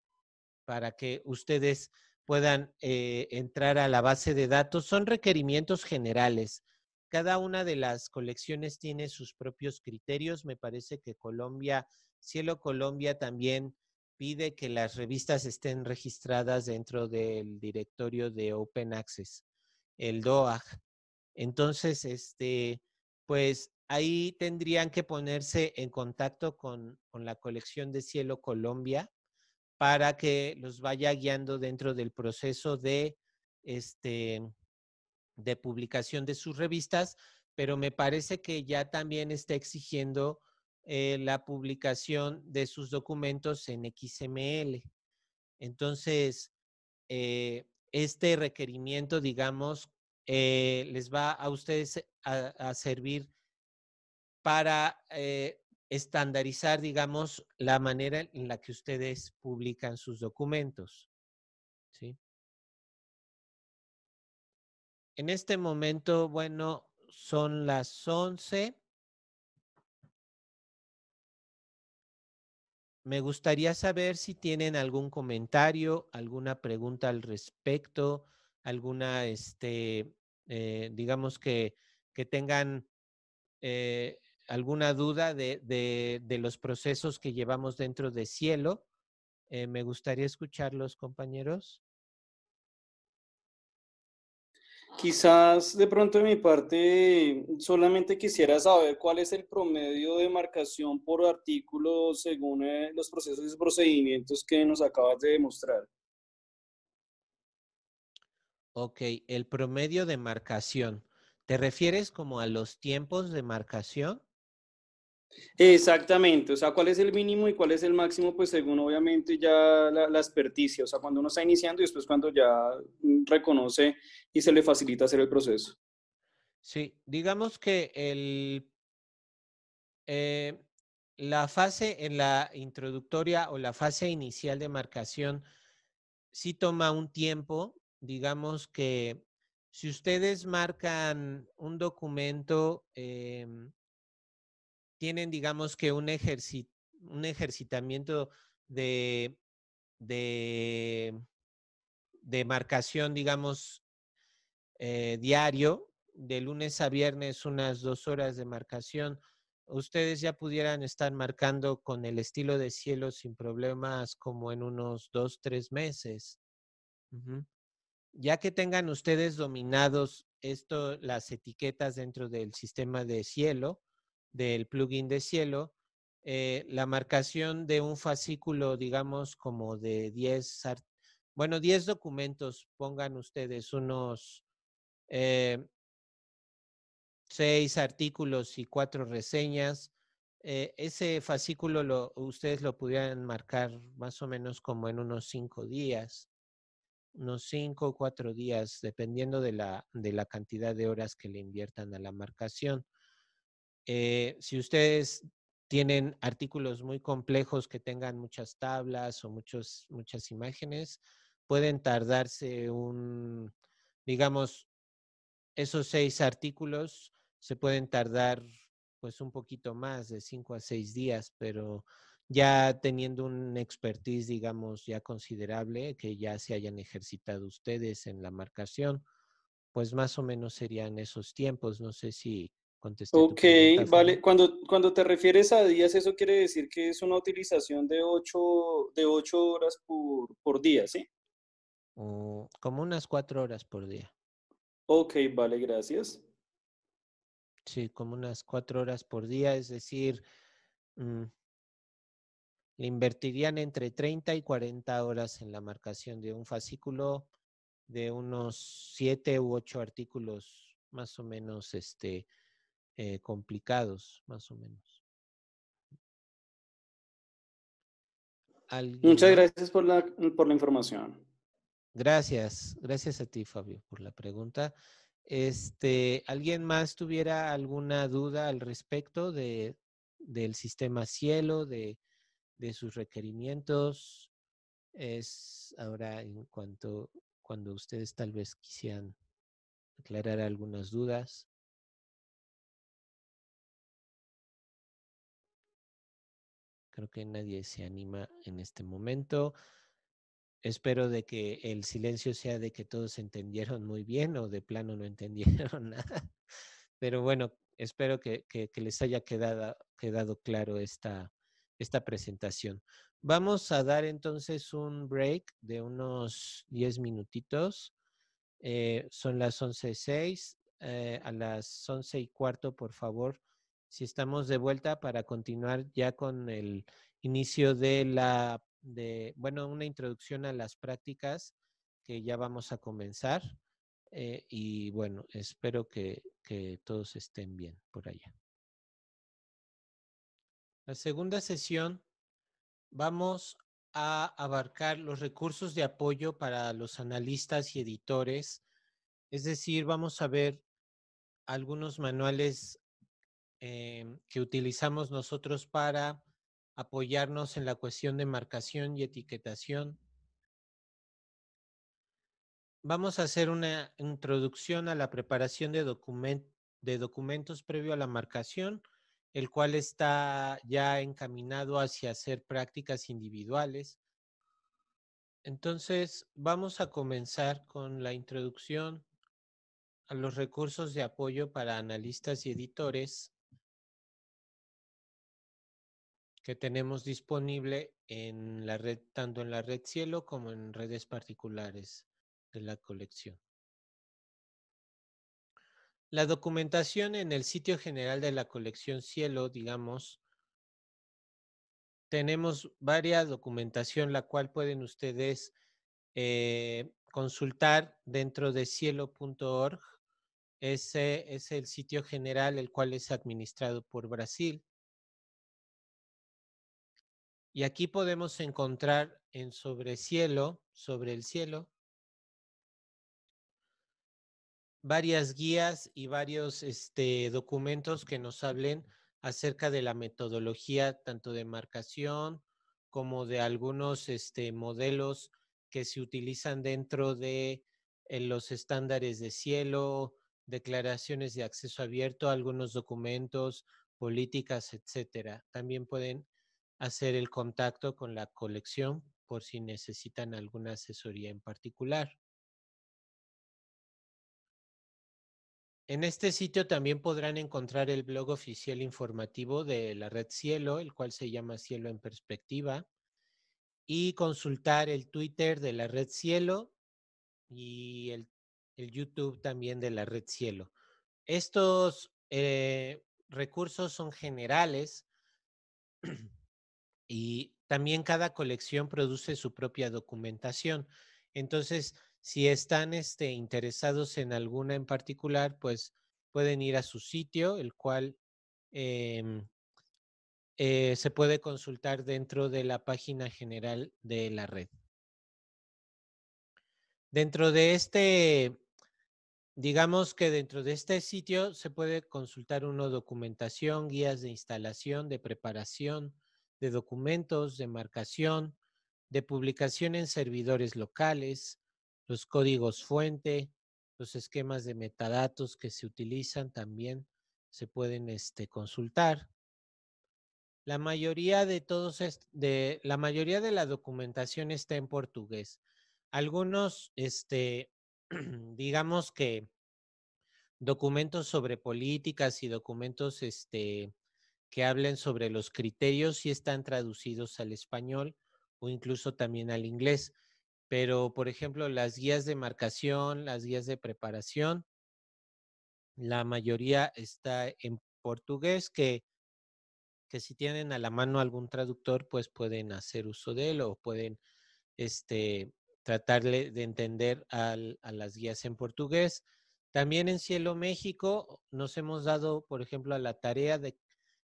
para que ustedes puedan eh, entrar a la base de datos. Son requerimientos generales. Cada una de las colecciones tiene sus propios criterios. Me parece que Colombia, Cielo Colombia también pide que las revistas estén registradas dentro del directorio de Open Access, el DOAG. Entonces, este, pues ahí tendrían que ponerse en contacto con, con la colección de Cielo Colombia para que los vaya guiando dentro del proceso de, este, de publicación de sus revistas, pero me parece que ya también está exigiendo eh, la publicación de sus documentos en XML. Entonces, eh, este requerimiento, digamos, eh, les va a ustedes a, servir para estandarizar, digamos, la manera en la que ustedes publican sus documentos. ¿sí? En este momento, bueno, son las 11. Me gustaría saber si tienen algún comentario, alguna pregunta al respecto, alguna, este, eh, digamos que, que tengan eh, alguna duda de, de, los procesos que llevamos dentro de cielo. Eh, me gustaría escucharlos, compañeros. Quizás de pronto de mi parte solamente quisiera saber cuál es el promedio de marcación por artículo según eh, los procesos y procedimientos que nos acabas de demostrar. Ok, el promedio de marcación. ¿Te refieres como a los tiempos de marcación? Exactamente, o sea, cuál es el mínimo y cuál es el máximo, pues según obviamente ya la, la, experticia, o sea, cuando uno está iniciando y después cuando ya mm, reconoce y se le facilita hacer el proceso. Sí, digamos que el, eh, la fase en la introductoria o la fase inicial de marcación sí toma un tiempo, digamos que si ustedes marcan un documento... Eh, tienen, digamos que un, un ejercitamiento de, de, marcación, digamos, eh, diario, de lunes a viernes unas dos horas de marcación, ustedes ya pudieran estar marcando con el estilo de cielo sin problemas como en unos dos, tres meses. Ya que tengan ustedes dominados esto, las etiquetas dentro del sistema de cielo, del plugin de cielo, eh, la marcación de un fascículo, digamos, como de 10, bueno, 10 documentos, pongan ustedes unos eh, seis 6 artículos y 4 reseñas. Eh, ese fascículo lo, ustedes lo pudieran marcar más o menos como en unos 5 días unos 5 o 4 días, dependiendo de la, de la cantidad de horas que le inviertan a la marcación. Eh, si ustedes tienen artículos muy complejos que tengan muchas tablas o muchos, muchas imágenes, pueden tardarse un, digamos, esos seis artículos se pueden tardar pues un poquito más, de cinco a seis días, pero ya teniendo un expertise, digamos, ya considerable, que ya se hayan ejercitado ustedes en la marcación, pues más o menos serían esos tiempos. No sé si Okay, Ok, vale. Cuando, cuando te refieres a días, eso quiere decir que es una utilización de 8, de ocho horas por, por, día, ¿sí? como unas 4 horas por día. Ok, vale, gracias. Sí, como unas 4 horas por día, es decir, mm, le invertirían entre 30 y 40 horas en la marcación de un fascículo de unos 7 u 8 artículos más o menos este, eh, complicados, más o menos. Muchas gracias por la, por la información. Gracias, gracias a ti, Fabio, por la pregunta. Este, ¿alguien más tuviera alguna duda al respecto de, del sistema cielo, de, de sus requerimientos? Es ahora en cuanto cuando ustedes tal vez quisieran aclarar algunas dudas. Creo que nadie se anima en este momento. Espero de que el silencio sea de que todos entendieron muy bien o de plano no entendieron nada. Pero bueno, espero que, les haya quedado, claro esta, presentación. Vamos a dar entonces un break de unos 10 minutitos. Eh, son las 11.06. Eh, a las 11.15, y cuarto, por favor, si estamos de vuelta para continuar ya con el inicio de la, de, bueno, una introducción a las prácticas que ya vamos a comenzar. Eh, y bueno, espero que, que todos estén bien por allá. La segunda sesión vamos a abarcar los recursos de apoyo para los analistas y editores, es decir, vamos a ver algunos manuales Em, que utilizamos nosotros para apoyarnos en la cuestión de marcación y etiquetación. Vamos a hacer una introducción a la preparación de documentos previo a la marcación, el cual está ya encaminado hacia hacer prácticas individuales. Entonces, vamos a comenzar con la introducción a los recursos de apoyo para analistas y editores que tenemos disponible en la red, tanto en la red cielo como en redes particulares de la colección. La documentación en el sitio general de la colección cielo, digamos, tenemos varias documentación la cual pueden ustedes eh, consultar dentro de cielo.org. Ese es el sitio general, el cual es administrado por Brasil. Y aquí podemos encontrar en sobre cielo, sobre el cielo, varias guías y varios este, documentos que nos hablen acerca de la metodología tanto de marcación como de algunos este, modelos que se utilizan dentro de eh, los estándares de cielo, declaraciones de acceso abierto, algunos documentos, políticas, etcétera. También pueden hacer el contacto con la colección por si necesitan alguna asesoría en particular. En este sitio también podrán encontrar el blog oficial informativo de la red Cielo, el cual se llama Cielo en Perspectiva, y consultar el Twitter de la red Cielo y el, el YouTube también de la red Cielo. Estos eh, recursos son generales Y también cada colección produce su propia documentación. Entonces, si están este, interesados en alguna en particular, pues pueden ir a su sitio, el cual em, eh, se puede consultar dentro de la página general de la red. Dentro de este, digamos que dentro de este sitio se puede consultar una documentación, guías de instalación, de preparación, de documentos, de marcación, de publicación en servidores locales, los códigos fuente, los esquemas de metadatos que se utilizan también se pueden este, consultar. La mayoría de todos de la mayoría de la documentación está en portugués. Algunos, este, digamos que documentos sobre políticas y documentos este, que hablen sobre los criterios si están traducidos al español o incluso también al inglés. Pero, por ejemplo, las guías de marcación, las guías de preparación, la mayoría está en portugués, que, si tienen a la mano algún traductor, pues pueden hacer uso de él o pueden este, tratarle de entender a las guías en portugués. También en Cielo México nos hemos dado, por ejemplo, a la tarea de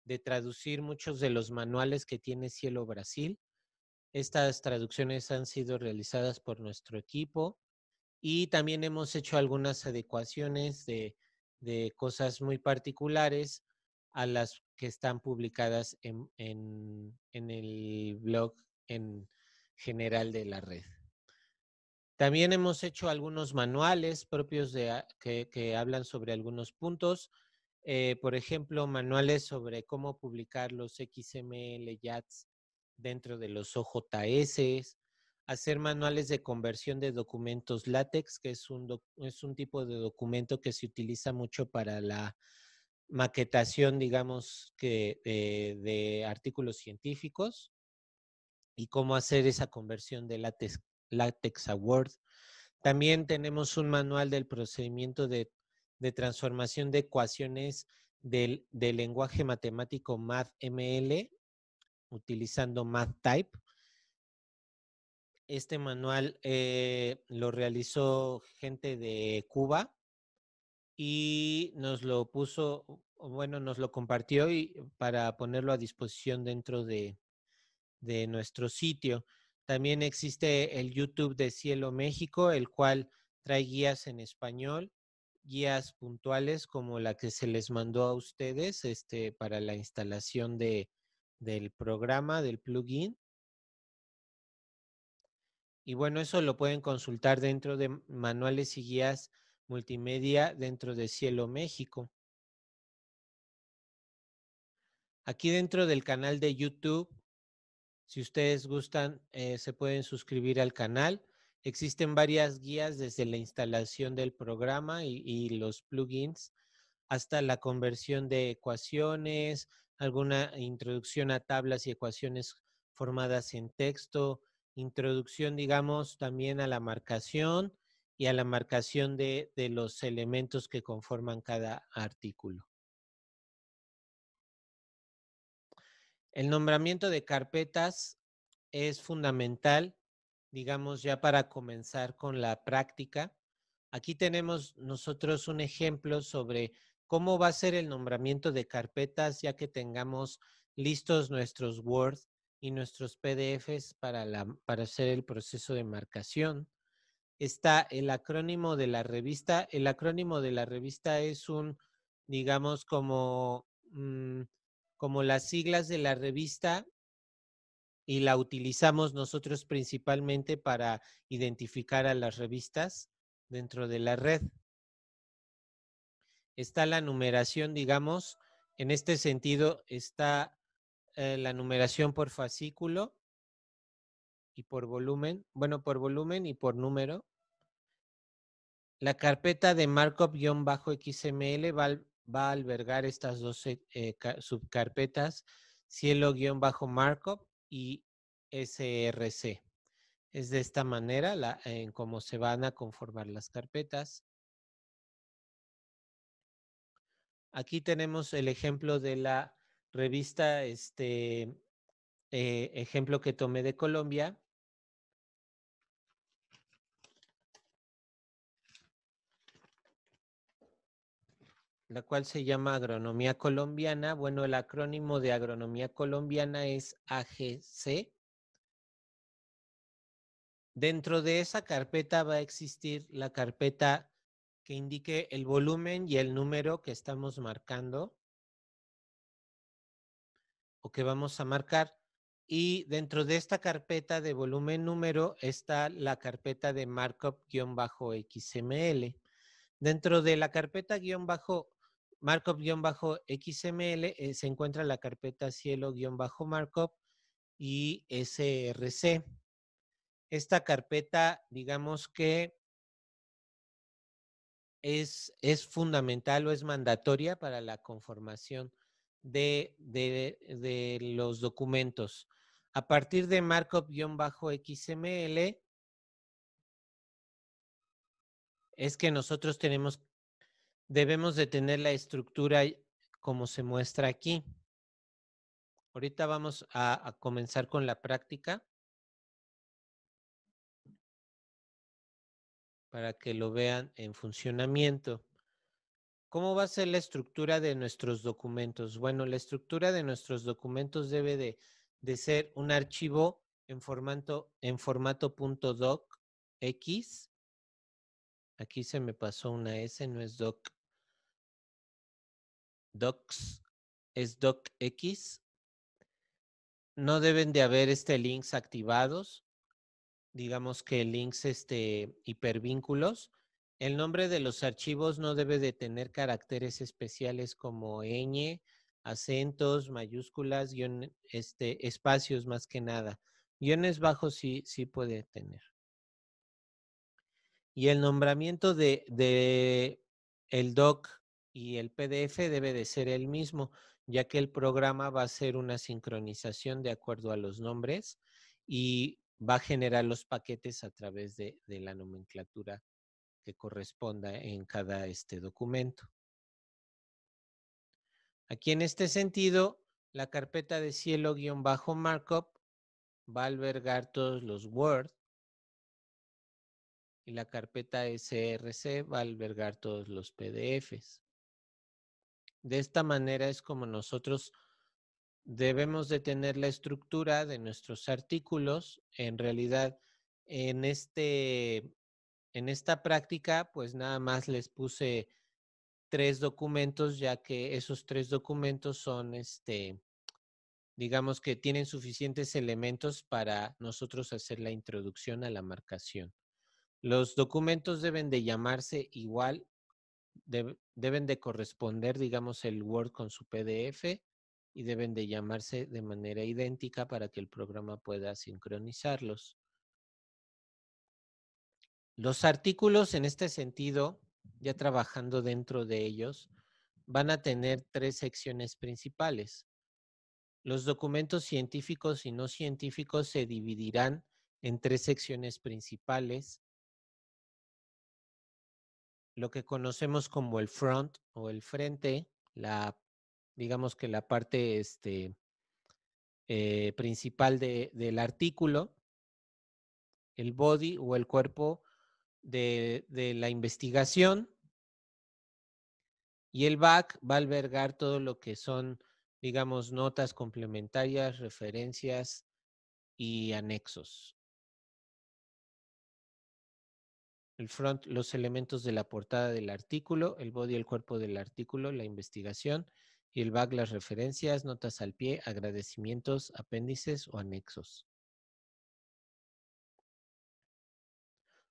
de traducir muchos de los manuales que tiene Cielo Brasil. Estas traducciones han sido realizadas por nuestro equipo y también hemos hecho algunas adecuaciones de, cosas muy particulares a las que están publicadas en, el blog en general de la red. También hemos hecho algunos manuales propios de, ah, que hablan sobre algunos puntos eh, por ejemplo, manuales sobre cómo publicar los XML JATs dentro de los OJS, hacer manuales de conversión de documentos látex, que es un, es un tipo de documento que se utiliza mucho para la maquetación, digamos, que, eh, de artículos científicos y cómo hacer esa conversión de LaTeX látex a Word. También tenemos un manual del procedimiento de de transformación de ecuaciones del, lenguaje matemático MathML, utilizando MathType. Este manual eh, lo realizó gente de Cuba y nos lo puso, bueno, nos lo compartió y, para ponerlo a disposición dentro de, de nuestro sitio. También existe el YouTube de Cielo México, el cual trae guías en español guías puntuales como la que se les mandó a ustedes este, para la instalación del programa, del plugin. Y bueno, eso lo pueden consultar dentro de manuales y guías multimedia dentro de Cielo México. Aquí dentro del canal de YouTube, si ustedes gustan, eh, se pueden suscribir al canal. Existen varias guías desde la instalación del programa y, los plugins hasta la conversión de ecuaciones, alguna introducción a tablas y ecuaciones formadas en texto, introducción, digamos, también a la marcación y a la marcación de los elementos que conforman cada artículo. El nombramiento de carpetas es fundamental digamos, ya para comenzar con la práctica. Aquí tenemos nosotros un ejemplo sobre cómo va a ser el nombramiento de carpetas ya que tengamos listos nuestros Word y nuestros PDFs para, hacer el proceso de marcación. Está el acrónimo de la revista. El acrónimo de la revista es un, digamos, como, mm, como las siglas de la revista y la utilizamos nosotros principalmente para identificar a las revistas dentro de la red. Está la numeración, digamos, en este sentido está eh, la numeración por fascículo y por volumen, bueno, por volumen y por número. La carpeta de markup-xml va, a albergar estas dos eh, subcarpetas, cielo-markup y SRC. Es de esta manera la, en cómo se van a conformar las carpetas. Aquí tenemos el ejemplo de la revista, este eh, ejemplo que tomé de Colombia, la cual se llama Agronomía Colombiana. Bueno, el acrónimo de Agronomía Colombiana es AGC. Dentro de esa carpeta va a existir la carpeta que indique el volumen y el número que estamos marcando o que vamos a marcar. Y dentro de esta carpeta de volumen número está la carpeta de markup-xml. Dentro de la carpeta guión markup-xml eh, se encuentra en la carpeta cielo-markup y src. Esta carpeta, digamos que es, es, fundamental o es mandatoria para la conformación de, de, de los documentos. A partir de markup-xml es que nosotros tenemos debemos de tener la estructura como se muestra aquí. Ahorita vamos a, comenzar con la práctica para que lo vean en funcionamiento. ¿Cómo va a ser la estructura de nuestros documentos? Bueno, la estructura de nuestros documentos debe de, ser un archivo en formato, en formato .docx. Aquí se me pasó una S, no es doc docs, es docx. No deben de haber este links activados, digamos que links este, hipervínculos. El nombre de los archivos no debe de tener caracteres especiales como ñ, acentos, mayúsculas, este, espacios más que nada. Guiones bajos sí, sí puede tener. Y el nombramiento de, de el doc y el PDF debe de ser el mismo, ya que el programa va a hacer una sincronización de acuerdo a los nombres y va a generar los paquetes a través de, la nomenclatura que corresponda en cada este documento. Aquí en este sentido, la carpeta de cielo-markup va a albergar todos los Word y la carpeta SRC va a albergar todos los PDFs. De esta manera es como nosotros debemos de tener la estructura de nuestros artículos. En realidad, en, este, en esta práctica, pues nada más les puse tres documentos, ya que esos tres documentos son, este, digamos que tienen suficientes elementos para nosotros hacer la introducción a la marcación. Los documentos deben de llamarse igual deben de corresponder, digamos, el Word con su PDF y deben de llamarse de manera idéntica para que el programa pueda sincronizarlos. Los artículos en este sentido, ya trabajando dentro de ellos, van a tener tres secciones principales. Los documentos científicos y no científicos se dividirán en tres secciones principales lo que conocemos como el front o el frente, la, digamos que la parte este, eh, principal del artículo, el body o el cuerpo de, de la investigación, y el back va a albergar todo lo que son, digamos, notas complementarias, referencias y anexos. el front, los elementos de la portada del artículo, el body, el cuerpo del artículo, la investigación y el back, las referencias, notas al pie, agradecimientos, apéndices o anexos.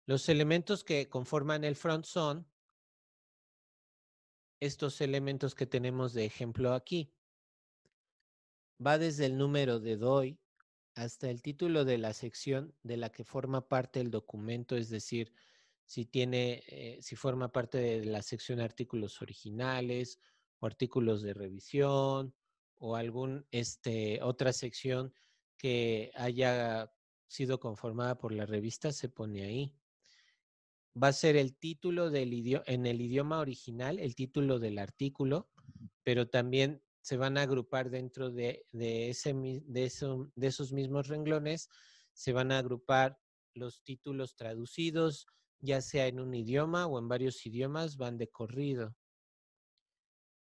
Los elementos que conforman el front son estos elementos que tenemos de ejemplo aquí. Va desde el número de DOI hasta el título de la sección de la que forma parte el documento, es decir, si tiene, eh, si forma parte de la sección artículos originales o artículos de revisión o algún, este, otra sección que haya sido conformada por la revista, se pone ahí. Va a ser el título del en el idioma original, el título del artículo, pero también se van a agrupar dentro de, de, ese, de, de esos mismos renglones, se van a agrupar los títulos traducidos, ya sea en un idioma o en varios idiomas, van de corrido.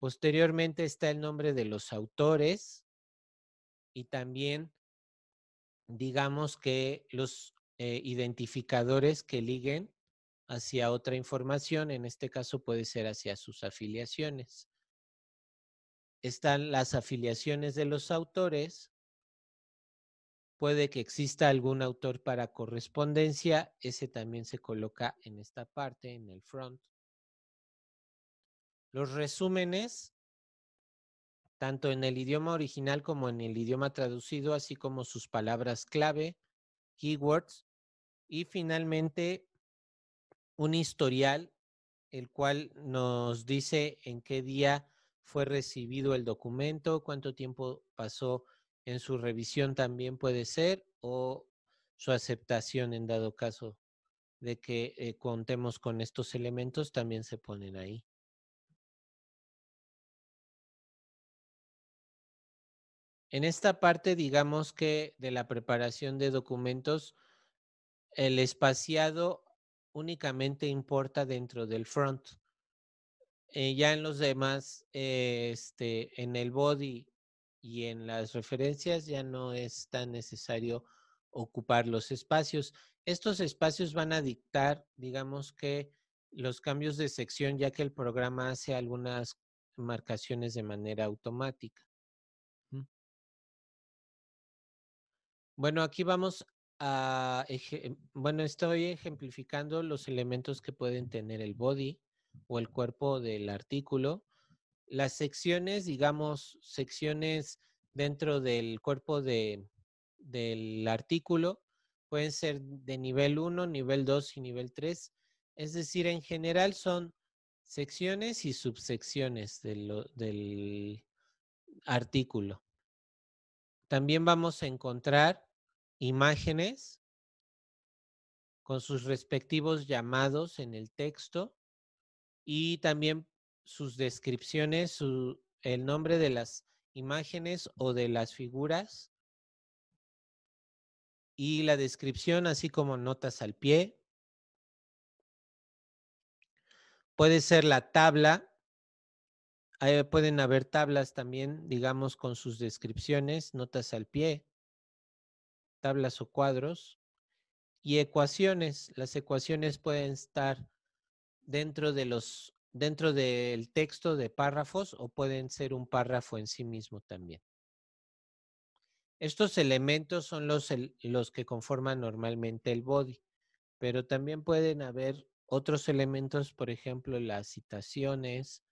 Posteriormente está el nombre de los autores y también digamos que los eh, identificadores que liguen hacia otra información, en este caso puede ser hacia sus afiliaciones. Están las afiliaciones de los autores Puede que exista algún autor para correspondencia, ese también se coloca en esta parte, en el front. Los resúmenes, tanto en el idioma original como en el idioma traducido, así como sus palabras clave, keywords, y finalmente un historial, el cual nos dice en qué día fue recibido el documento, cuánto tiempo pasó en su revisión también puede ser o su aceptación en dado caso de que eh, contemos con estos elementos también se ponen ahí. En esta parte, digamos que de la preparación de documentos, el espaciado únicamente importa dentro del front. Eh, ya en los demás, eh, este, en el body y en las referencias ya no es tan necesario ocupar los espacios. Estos espacios van a dictar, digamos que, los cambios de sección, ya que el programa hace algunas marcaciones de manera automática. Bueno, aquí vamos a, bueno, estoy ejemplificando los elementos que pueden tener el body o el cuerpo del artículo las secciones, digamos, secciones dentro del cuerpo del artículo pueden ser de nivel 1, nivel 2 y nivel 3. Es decir, en general son secciones y subsecciones del, del artículo. También vamos a encontrar imágenes con sus respectivos llamados en el texto y también sus descripciones, el nombre de las imágenes o de las figuras y la descripción, así como notas al pie. Puede ser la tabla. pueden haber tablas también, digamos, con sus descripciones, notas al pie, tablas o cuadros. Y ecuaciones. Las ecuaciones pueden estar dentro de los dentro del texto de párrafos o pueden ser un párrafo en sí mismo también. Estos elementos son los, los que conforman normalmente el body, pero también pueden haber otros elementos, por ejemplo, las citaciones,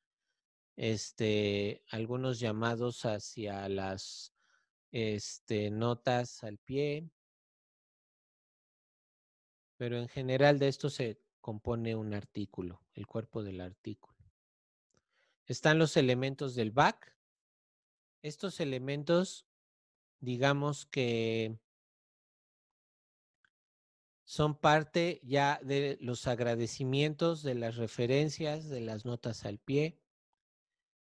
este, algunos llamados hacia las este, notas al pie, pero en general de esto se compone un artículo, el cuerpo del artículo. Están los elementos del back. Estos elementos, digamos que son parte ya de los agradecimientos, de las referencias, de las notas al pie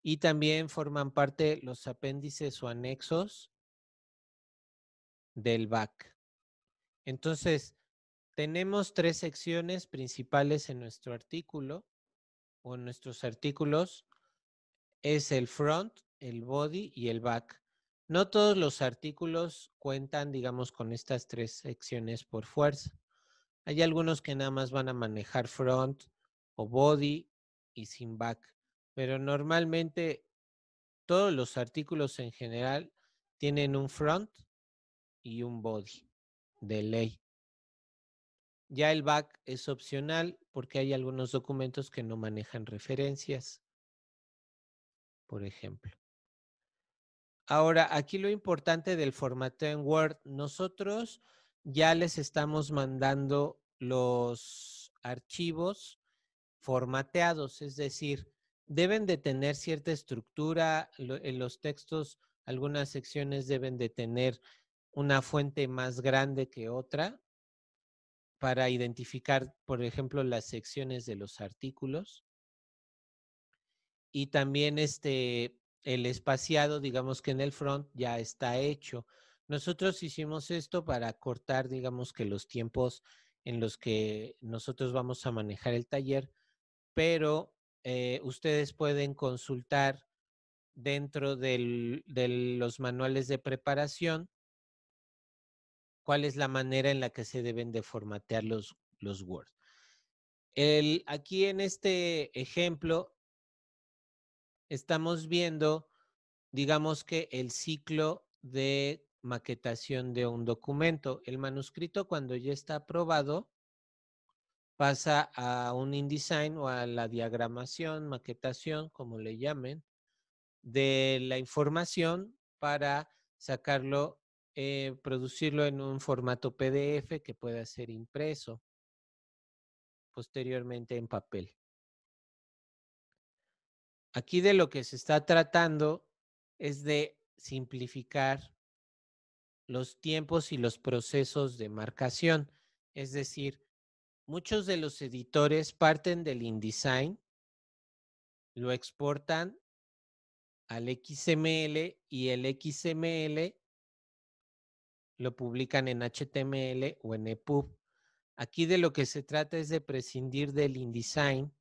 y también forman parte los apéndices o anexos del back. Entonces, tenemos tres secciones principales en nuestro artículo o en nuestros artículos. Es el front, el body y el back. No todos los artículos cuentan, digamos, con estas tres secciones por fuerza. Hay algunos que nada más van a manejar front o body y sin back, pero normalmente todos los artículos en general tienen un front y un body de ley. Ya el back es opcional porque hay algunos documentos que no manejan referencias, por ejemplo. Ahora, aquí lo importante del formateo en Word, nosotros ya les estamos mandando los archivos formateados, es decir, deben de tener cierta estructura, en eh, los textos algunas secciones deben de tener una fuente más grande que otra, para identificar, por ejemplo, las secciones de los artículos y también este, el espaciado, digamos que en el front ya está hecho. Nosotros hicimos esto para cortar, digamos que los tiempos en los que nosotros vamos a manejar el taller, pero eh, ustedes pueden consultar dentro del, de los manuales de preparación cuál es la manera en la que se deben de formatear los, los Word. aquí en este ejemplo estamos viendo, digamos que el ciclo de maquetación de un documento. El manuscrito cuando ya está aprobado pasa a un InDesign o a la diagramación, maquetación, como le llamen, de la información para sacarlo eh, producirlo en un formato PDF que pueda ser impreso posteriormente en papel. Aquí de lo que se está tratando es de simplificar los tiempos y los procesos de marcación. Es decir, muchos de los editores parten del InDesign, lo exportan al XML y el XML lo publican en HTML o en EPUB. Aquí de lo que se trata es de prescindir del InDesign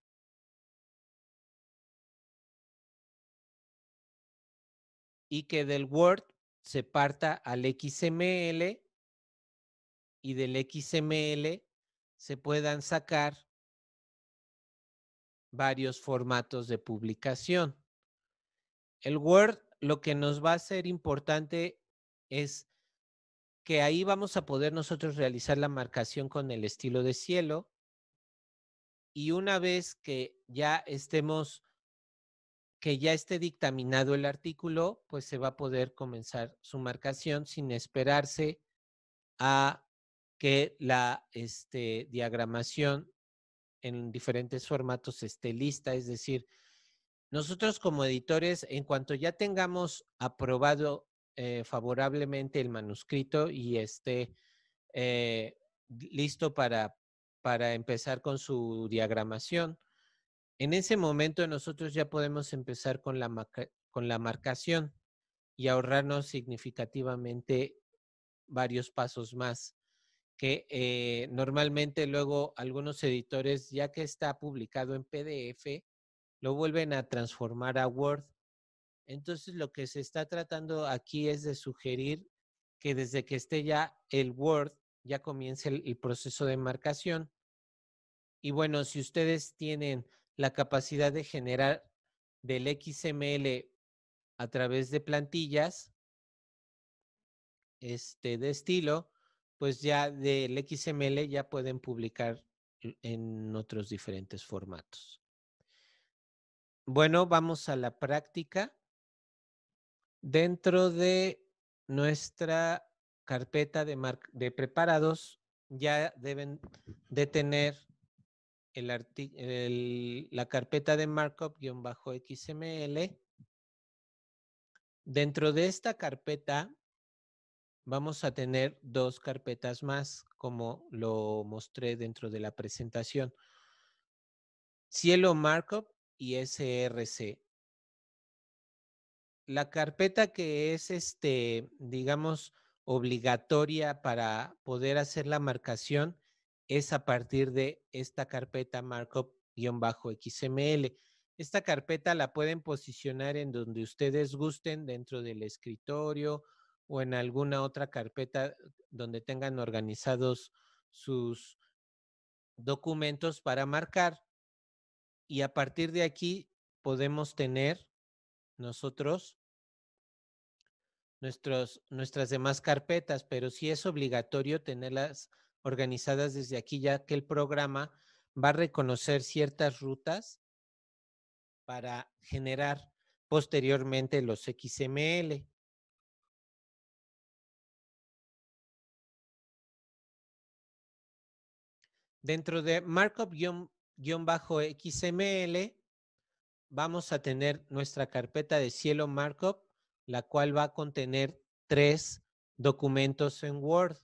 y que del Word se parta al XML y del XML se puedan sacar varios formatos de publicación. El Word lo que nos va a ser importante es que ahí vamos a poder nosotros realizar la marcación con el estilo de cielo. Y una vez que ya estemos, que ya esté dictaminado el artículo, pues se va a poder comenzar su marcación sin esperarse a que la este, diagramación en diferentes formatos esté lista. Es decir, nosotros como editores, en cuanto ya tengamos aprobado eh, favorablemente el manuscrito y esté eh, listo para, para empezar con su diagramación. En ese momento nosotros ya podemos empezar con la, con la marcación y ahorrarnos significativamente varios pasos más que eh, normalmente luego algunos editores, ya que está publicado en PDF, lo vuelven a transformar a Word entonces, lo que se está tratando aquí es de sugerir que desde que esté ya el Word, ya comience el, proceso de marcación. Y bueno, si ustedes tienen la capacidad de generar del XML a través de plantillas este, de estilo, pues ya del XML ya pueden publicar en otros diferentes formatos. Bueno, vamos a la práctica dentro de nuestra carpeta de, preparados ya deben de tener la carpeta de markup-xml. Dentro de esta carpeta vamos a tener dos carpetas más, como lo mostré dentro de la presentación. Cielo Markup y SRC la carpeta que es, este, digamos, obligatoria para poder hacer la marcación es a partir de esta carpeta markup-xml. Esta carpeta la pueden posicionar en donde ustedes gusten, dentro del escritorio o en alguna otra carpeta donde tengan organizados sus documentos para marcar. Y a partir de aquí podemos tener nosotros nuestros, nuestras demás carpetas, pero sí es obligatorio tenerlas organizadas desde aquí, ya que el programa va a reconocer ciertas rutas para generar posteriormente los XML. Dentro de markup-xml vamos a tener nuestra carpeta de cielo markup, la cual va a contener tres documentos en Word.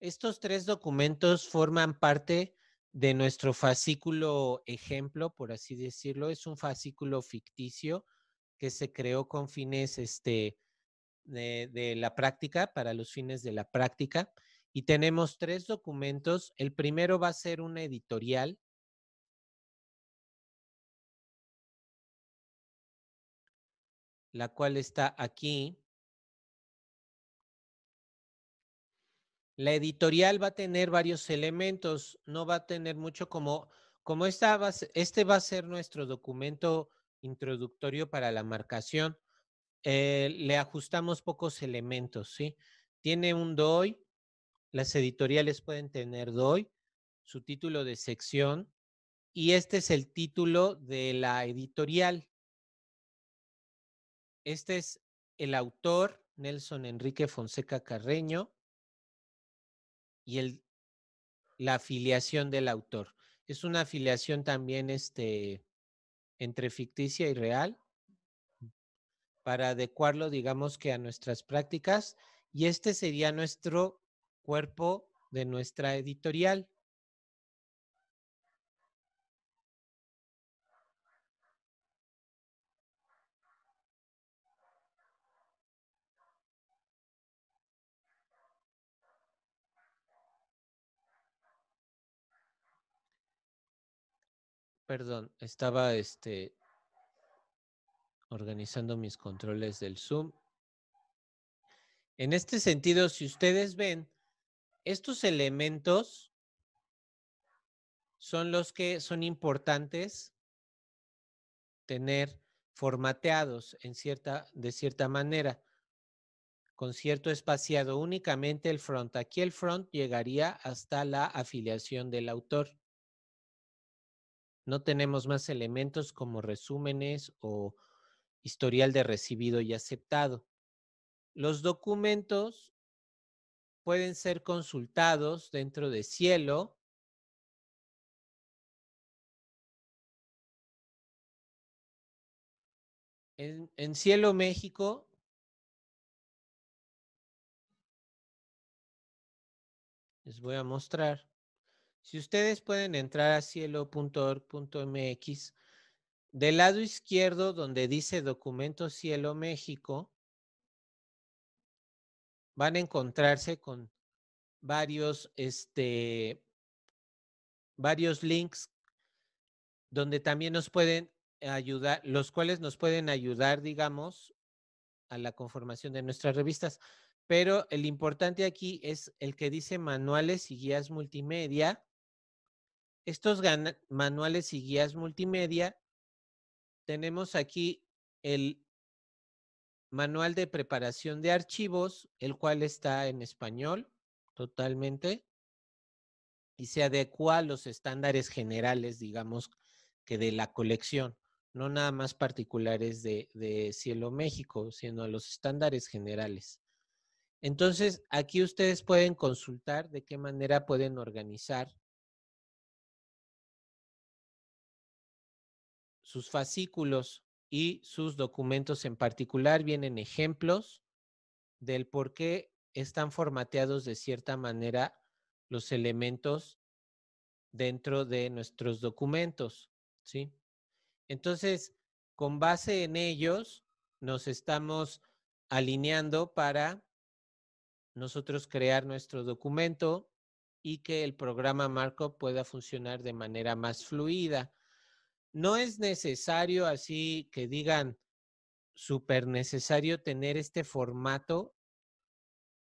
Estos tres documentos forman parte de nuestro fascículo ejemplo, por así decirlo. Es un fascículo ficticio que se creó con fines este, de, de la práctica, para los fines de la práctica. Y tenemos tres documentos. El primero va a ser una editorial la cual está aquí. La editorial va a tener varios elementos, no va a tener mucho como, como esta este va a ser nuestro documento introductorio para la marcación. Eh, le ajustamos pocos elementos, ¿sí? Tiene un DOI, las editoriales pueden tener DOI, su título de sección, y este es el título de la editorial. Este es el autor, Nelson Enrique Fonseca Carreño, y la afiliación del autor. Es una afiliación también este, entre ficticia y real para adecuarlo, digamos que a nuestras prácticas. Y este sería nuestro cuerpo de nuestra editorial. Perdón, estaba este, organizando mis controles del Zoom. En este sentido, si ustedes ven, estos elementos son los que son importantes tener formateados en de cierta manera, con cierto espaciado. Únicamente el front. Aquí el front llegaría hasta la afiliación del autor. No tenemos más elementos como resúmenes o historial de recibido y aceptado. Los documentos pueden ser consultados dentro de Cielo. En, Cielo México les voy a mostrar. Si ustedes pueden entrar a cielo.org.mx, del lado izquierdo donde dice Documento Cielo México, van a encontrarse con varios, este, varios links donde también nos pueden ayudar, los cuales nos pueden ayudar, digamos, a la conformación de nuestras revistas. Pero el importante aquí es el que dice manuales y guías multimedia estos manuales y guías multimedia, tenemos aquí el manual de preparación de archivos, el cual está en español totalmente y se adecua a los estándares generales, digamos, que de la colección, no nada más particulares de, Cielo México, sino a los estándares generales. Entonces, aquí ustedes pueden consultar de qué manera pueden organizar sus fascículos y sus documentos en particular vienen ejemplos del por qué están formateados de cierta manera los elementos dentro de nuestros documentos, ¿sí? Entonces, con base en ellos, nos estamos alineando para nosotros crear nuestro documento y que el programa Marco pueda funcionar de manera más fluida no es necesario así que digan súper necesario tener este formato,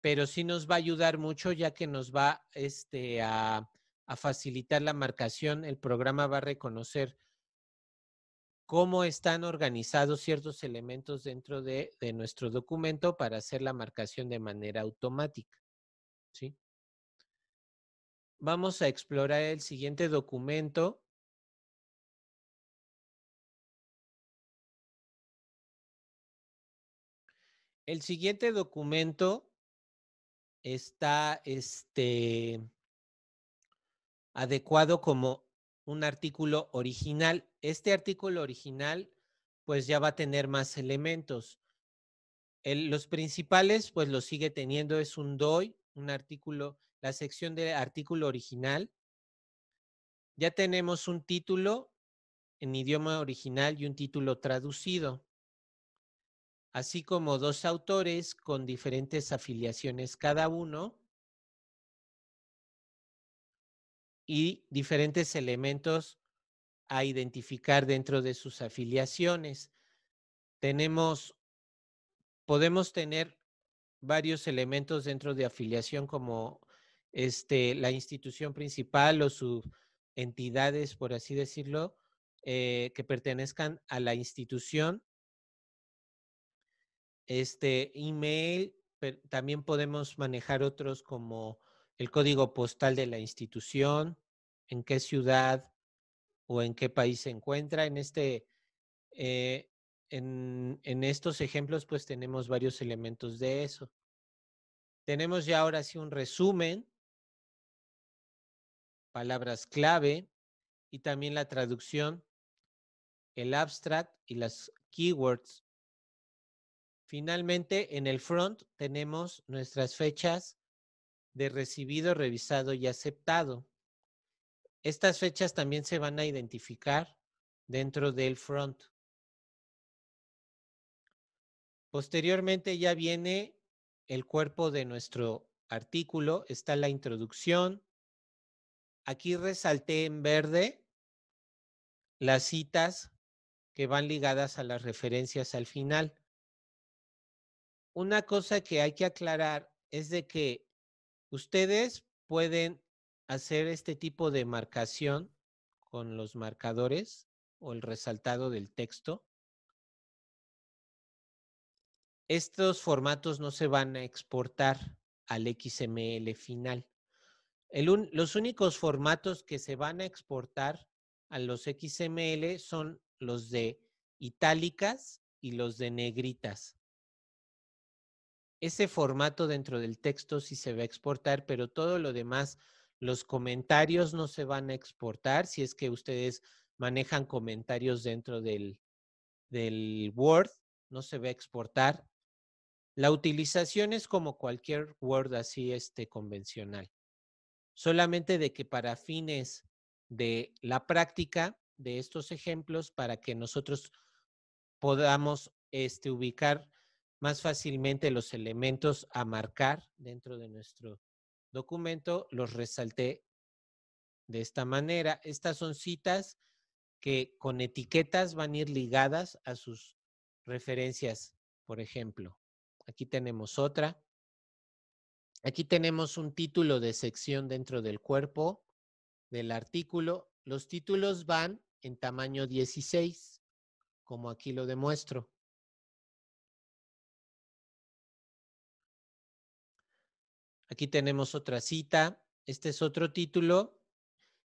pero sí nos va a ayudar mucho ya que nos va este, a, facilitar la marcación. El programa va a reconocer cómo están organizados ciertos elementos dentro de, de, nuestro documento para hacer la marcación de manera automática. Vamos a explorar el siguiente documento El siguiente documento está este, adecuado como un artículo original. Este artículo original pues ya va a tener más elementos. los principales pues lo sigue teniendo es un DOI, un artículo, la sección de artículo original. Ya tenemos un título en idioma original y un título traducido así como dos autores con diferentes afiliaciones cada uno y diferentes elementos a identificar dentro de sus afiliaciones. Tenemos, podemos tener varios elementos dentro de afiliación como este, la institución principal o sus entidades, por así decirlo, eh, que pertenezcan a la institución este email, pero también podemos manejar otros como el código postal de la institución, en qué ciudad o en qué país se encuentra. En, este, eh, en estos ejemplos, pues tenemos varios elementos de eso. Tenemos ya ahora sí un resumen, palabras clave y también la traducción, el abstract y las keywords Finalmente, en el front tenemos nuestras fechas de recibido, revisado y aceptado. Estas fechas también se van a identificar dentro del front. Posteriormente ya viene el cuerpo de nuestro artículo, está la introducción. Aquí resalté en verde las citas que van ligadas a las referencias al final una cosa que hay que aclarar es de que ustedes pueden hacer este tipo de marcación con los marcadores o el resaltado del texto. Estos formatos no se van a exportar al XML final. los únicos formatos que se van a exportar a los XML son los de itálicas y los de negritas ese formato dentro del texto sí se va a exportar, pero todo lo demás, los comentarios no se van a exportar si es que ustedes manejan comentarios dentro del, del Word, no se va a exportar. La utilización es como cualquier Word así este, convencional, solamente de que para fines de la práctica de estos ejemplos, para que nosotros podamos este, ubicar más fácilmente los elementos a marcar dentro de nuestro documento, los resalté de esta manera. Estas son citas que con etiquetas van a ir ligadas a sus referencias, por ejemplo. Aquí tenemos otra. Aquí tenemos un título de sección dentro del cuerpo del artículo. Los títulos van en tamaño 16, como aquí lo demuestro. Aquí tenemos otra cita. Este es otro título.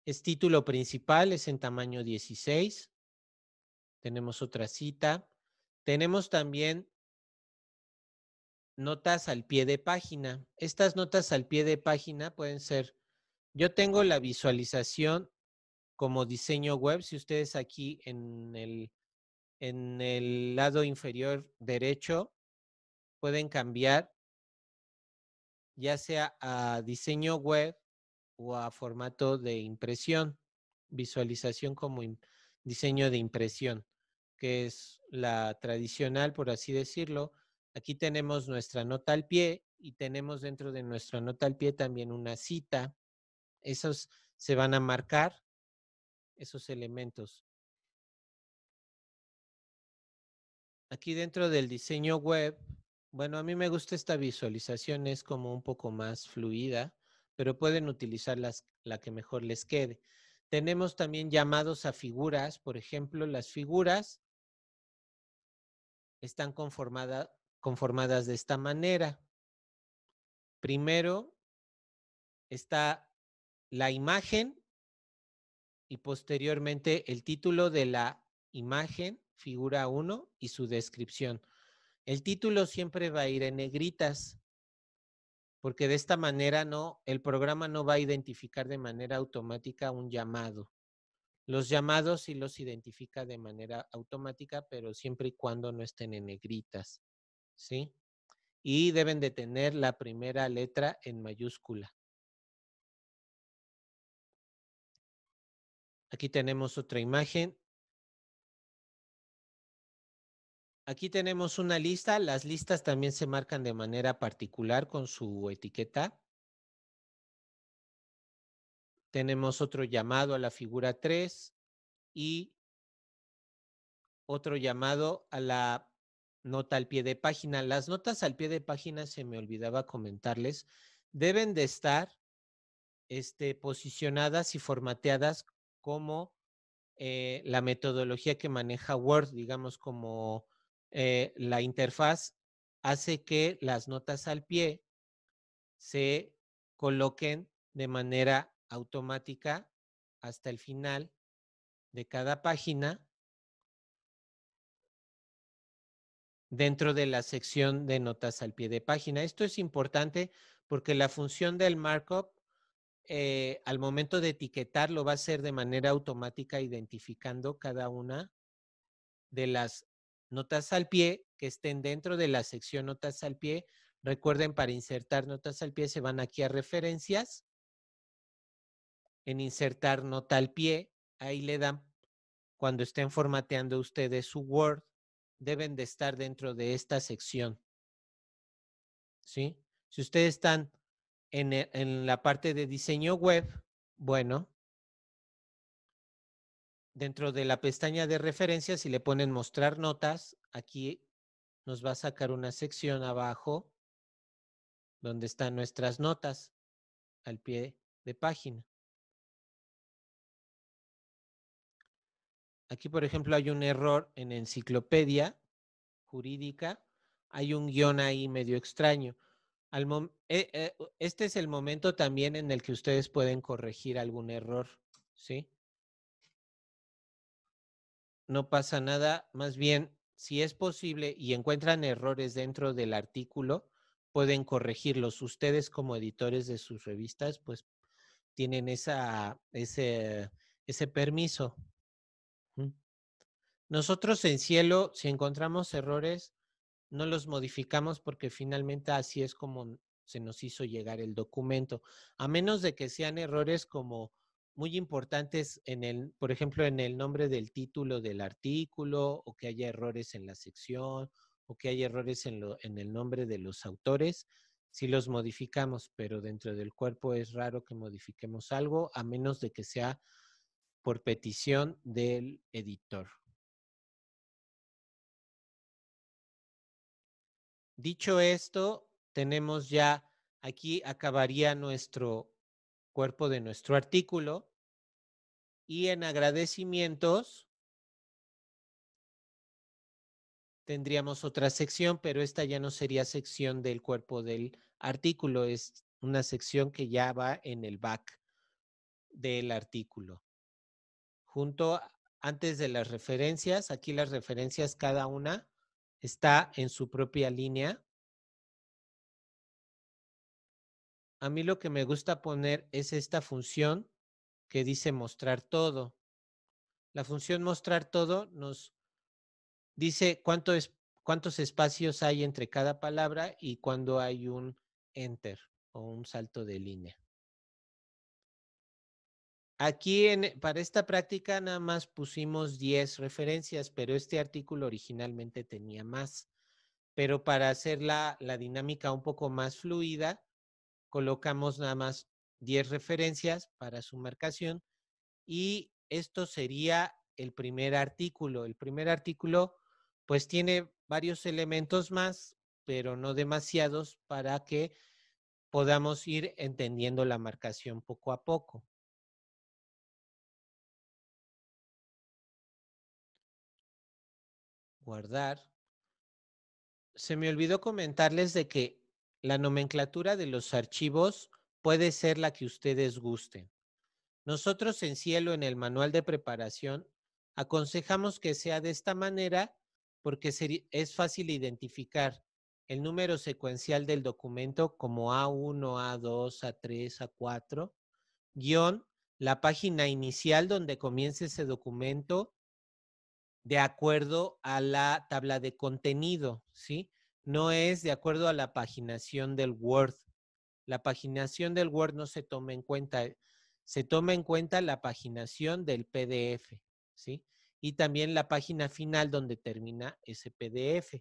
Es título principal, es en tamaño 16. Tenemos otra cita. Tenemos también notas al pie de página. Estas notas al pie de página pueden ser, yo tengo la visualización como diseño web. Si ustedes aquí en el, en el lado inferior derecho pueden cambiar ya sea a diseño web o a formato de impresión, visualización como diseño de impresión, que es la tradicional, por así decirlo. Aquí tenemos nuestra nota al pie y tenemos dentro de nuestra nota al pie también una cita. Esos se van a marcar, esos elementos. Aquí dentro del diseño web bueno, a mí me gusta esta visualización, es como un poco más fluida, pero pueden utilizar la que mejor les quede. Tenemos también llamados a figuras, por ejemplo, las figuras están conformadas de esta manera. Primero está la imagen y posteriormente el título de la imagen, figura 1, y su descripción. El título siempre va a ir en negritas, porque de esta manera no, el programa no va a identificar de manera automática un llamado. Los llamados sí los identifica de manera automática, pero siempre y cuando no estén en negritas, ¿sí? Y deben de tener la primera letra en mayúscula. Aquí tenemos otra imagen Aquí tenemos una lista. Las listas también se marcan de manera particular con su etiqueta. Tenemos otro llamado a la figura 3 y otro llamado a la nota al pie de página. Las notas al pie de página, se me olvidaba comentarles, deben de estar este, posicionadas y formateadas como eh, la metodología que maneja Word, digamos como eh, la interfaz hace que las notas al pie se coloquen de manera automática hasta el final de cada página dentro de la sección de notas al pie de página. Esto es importante porque la función del markup eh, al momento de etiquetar lo va a hacer de manera automática identificando cada una de las notas al pie que estén dentro de la sección notas al pie. Recuerden, para insertar notas al pie se van aquí a referencias. En insertar nota al pie, ahí le dan, cuando estén formateando ustedes su Word, deben de estar dentro de esta sección. ¿Sí? Si ustedes están en, eh, en la parte de diseño web, bueno, dentro de la pestaña de referencias, si le ponen mostrar notas, aquí nos va a sacar una sección abajo donde están nuestras notas al pie de página. Aquí, por ejemplo, hay un error en enciclopedia jurídica. Hay un guión ahí medio extraño. Eh, eh, este es el momento también en el que ustedes pueden corregir algún error, ¿sí? no pasa nada. Más bien, si es posible y encuentran errores dentro del artículo, pueden corregirlos. Ustedes como editores de sus revistas, pues tienen esa, ese, ese permiso. Nosotros en cielo, si encontramos errores, no los modificamos porque finalmente así es como se nos hizo llegar el documento, a menos de que sean errores como muy importantes en el, por ejemplo, en el nombre del título del artículo o que haya errores en la sección o que haya errores en, lo, en el nombre de los autores, si los modificamos, pero dentro del cuerpo es raro que modifiquemos algo a menos de que sea por petición del editor. Dicho esto, tenemos ya, aquí acabaría nuestro cuerpo de nuestro artículo. Y en agradecimientos tendríamos otra sección, pero esta ya no sería sección del cuerpo del artículo, es una sección que ya va en el back del artículo. Junto antes de las referencias, aquí las referencias cada una está en su propia línea a mí lo que me gusta poner es esta función que dice mostrar todo. La función mostrar todo nos dice cuántos espacios hay entre cada palabra y cuando hay un enter o un salto de línea. Aquí para esta práctica nada más pusimos 10 referencias, pero este artículo originalmente tenía más. Pero para hacer la dinámica un poco más fluida, colocamos nada más 10 referencias para su marcación y esto sería el primer artículo. El primer artículo pues tiene varios elementos más, pero no demasiados para que podamos ir entendiendo la marcación poco a poco. Guardar. Se me olvidó comentarles de que la nomenclatura de los archivos puede ser la que ustedes gusten. Nosotros en Cielo, en el manual de preparación, aconsejamos que sea de esta manera porque es fácil identificar el número secuencial del documento como A1, A2, A3, A4, guión, la página inicial donde comience ese documento de acuerdo a la tabla de contenido, ¿sí? no es de acuerdo a la paginación del Word. La paginación del Word no se toma en cuenta, eh, se toma en cuenta la paginación del PDF, ¿sí? Y también la página final donde termina ese PDF.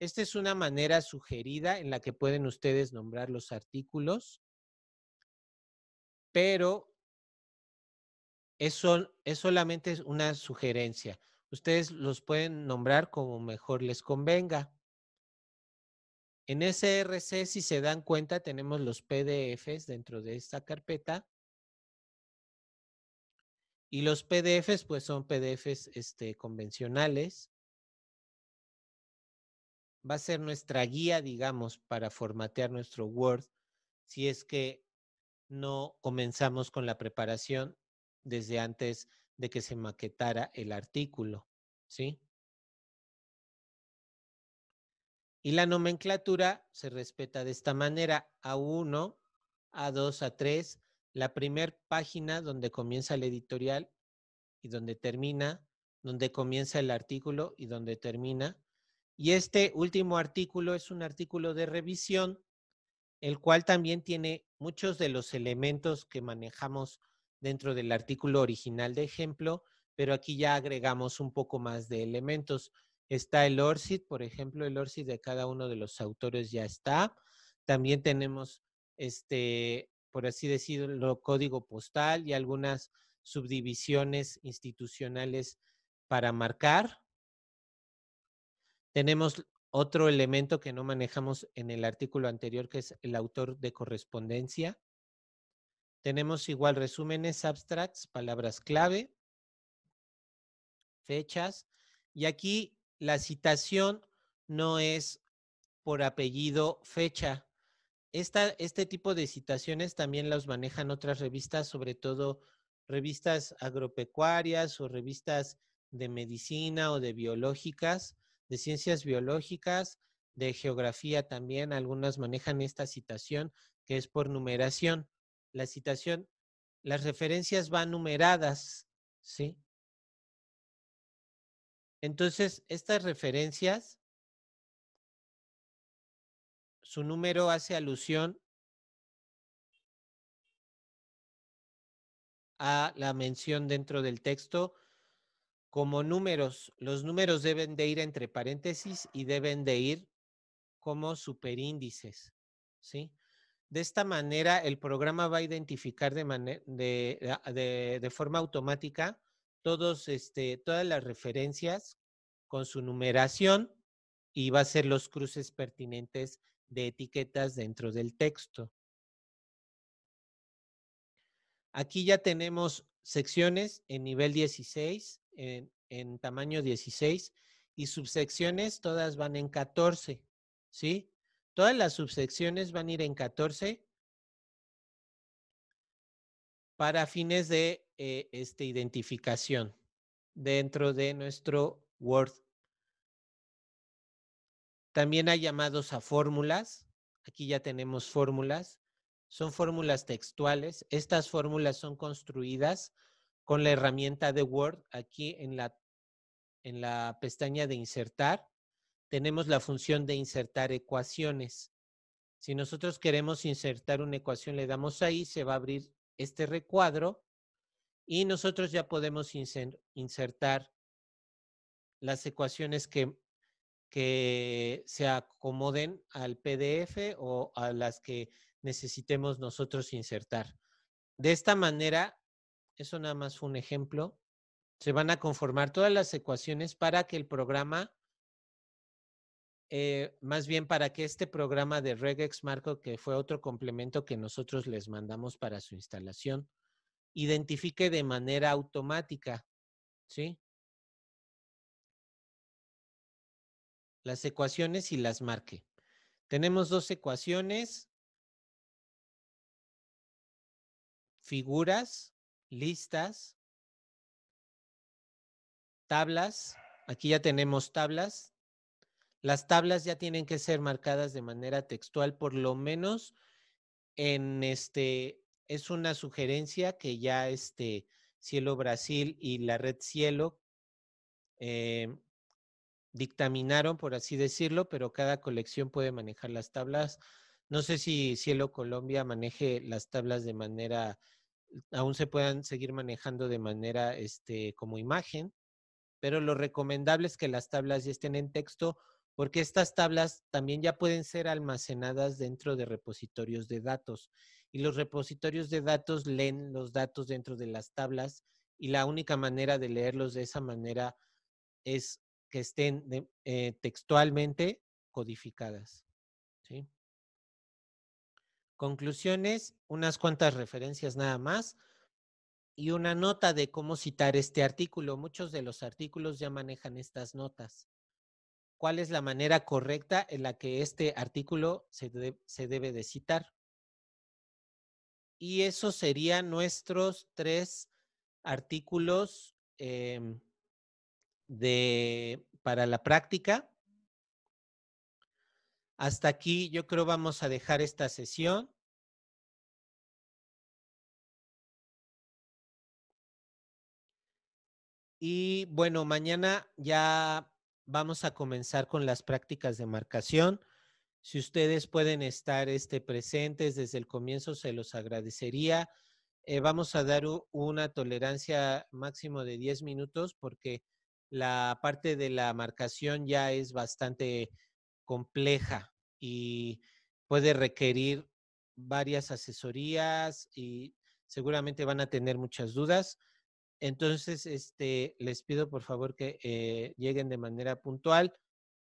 Esta es una manera sugerida en la que pueden ustedes nombrar los artículos, pero es solamente una sugerencia. Ustedes los pueden nombrar como mejor les convenga. En SRC, si se dan cuenta, tenemos los PDFs dentro de esta carpeta. Y los PDFs, pues son PDFs este, convencionales. Va a ser nuestra guía, digamos, para formatear nuestro Word si es que no comenzamos con la preparación desde antes de que se maquetara el artículo, ¿sí? Y la nomenclatura se respeta de esta manera, A1, A2, A3, la primer página donde comienza el editorial y donde termina, donde comienza el artículo y donde termina. Y este último artículo es un artículo de revisión, el cual también tiene muchos de los elementos que manejamos dentro del artículo original de ejemplo, pero aquí ya agregamos un poco más de elementos. Está el ORCID, por ejemplo, el ORCID de cada uno de los autores ya está. También tenemos, este, por así decirlo, código postal y algunas subdivisiones institucionales para marcar. Tenemos otro elemento que no manejamos en el artículo anterior, que es el autor de correspondencia. Tenemos igual resúmenes, abstracts, palabras clave, fechas. Y aquí la citación no es por apellido, fecha. este tipo de citaciones también las manejan otras revistas, sobre todo revistas agropecuarias o revistas de medicina o de biológicas, de ciencias biológicas, de geografía también. Algunas manejan esta citación que es por numeración. La citación, las referencias van numeradas, ¿sí? Entonces, estas referencias, su número hace alusión a la mención dentro del texto como números. Los números deben de ir entre paréntesis y deben de ir como superíndices, ¿sí? De esta manera, el programa va a identificar de forma automática todos, este, todas las referencias con su numeración y va a ser los cruces pertinentes de etiquetas dentro del texto. Aquí ya tenemos secciones en nivel 16, en, en tamaño 16 y subsecciones todas van en 14, ¿sí? Todas las subsecciones van a ir en 14 para fines de eh, este, identificación dentro de nuestro Word. También hay llamados a fórmulas. Aquí ya tenemos fórmulas. Son fórmulas textuales. Estas fórmulas son construidas con la herramienta de Word. Aquí en la, en la pestaña de insertar tenemos la función de insertar ecuaciones. Si nosotros queremos insertar una ecuación, le damos ahí, se va a abrir este recuadro y nosotros ya podemos insertar las ecuaciones que, se acomoden al PDF o a las que necesitemos nosotros insertar. De esta manera, eso nada más fue un ejemplo, se van a conformar todas las ecuaciones para que el programa eh, más bien para que este programa de Regex Marco, que fue otro complemento que nosotros les mandamos para su instalación, identifique de manera automática, ¿sí? Las ecuaciones y las marque. Tenemos dos ecuaciones, figuras, listas, tablas. Aquí ya tenemos tablas las tablas ya tienen que ser marcadas de manera textual, por lo menos en este, es una sugerencia que ya este Cielo Brasil y la red Cielo eh, dictaminaron, por así decirlo, pero cada colección puede manejar las tablas. No sé si Cielo Colombia maneje las tablas de manera, aún se puedan seguir manejando de manera este, como imagen, pero lo recomendable es que las tablas ya estén en texto porque estas tablas también ya pueden ser almacenadas dentro de repositorios de datos y los repositorios de datos leen los datos dentro de las tablas y la única manera de leerlos de esa manera es que estén eh, textualmente codificadas. Conclusiones, unas cuantas referencias nada más y una nota de cómo citar este artículo. Muchos de los artículos ya manejan estas notas cuál es la manera correcta en la que este artículo se, debe de citar. Y esos serían nuestros tres artículos em, de, para la práctica. Hasta aquí yo creo vamos a dejar esta sesión. Y bueno, mañana ya vamos a comenzar con las prácticas de marcación. Si ustedes pueden estar este, presentes desde el comienzo, se los agradecería. Eh, vamos a dar una tolerancia máximo de 10 minutos porque la parte de la marcación ya es bastante compleja y puede requerir varias asesorías y seguramente van a tener muchas dudas. Entonces, este, les pido por favor que eh, lleguen de manera puntual.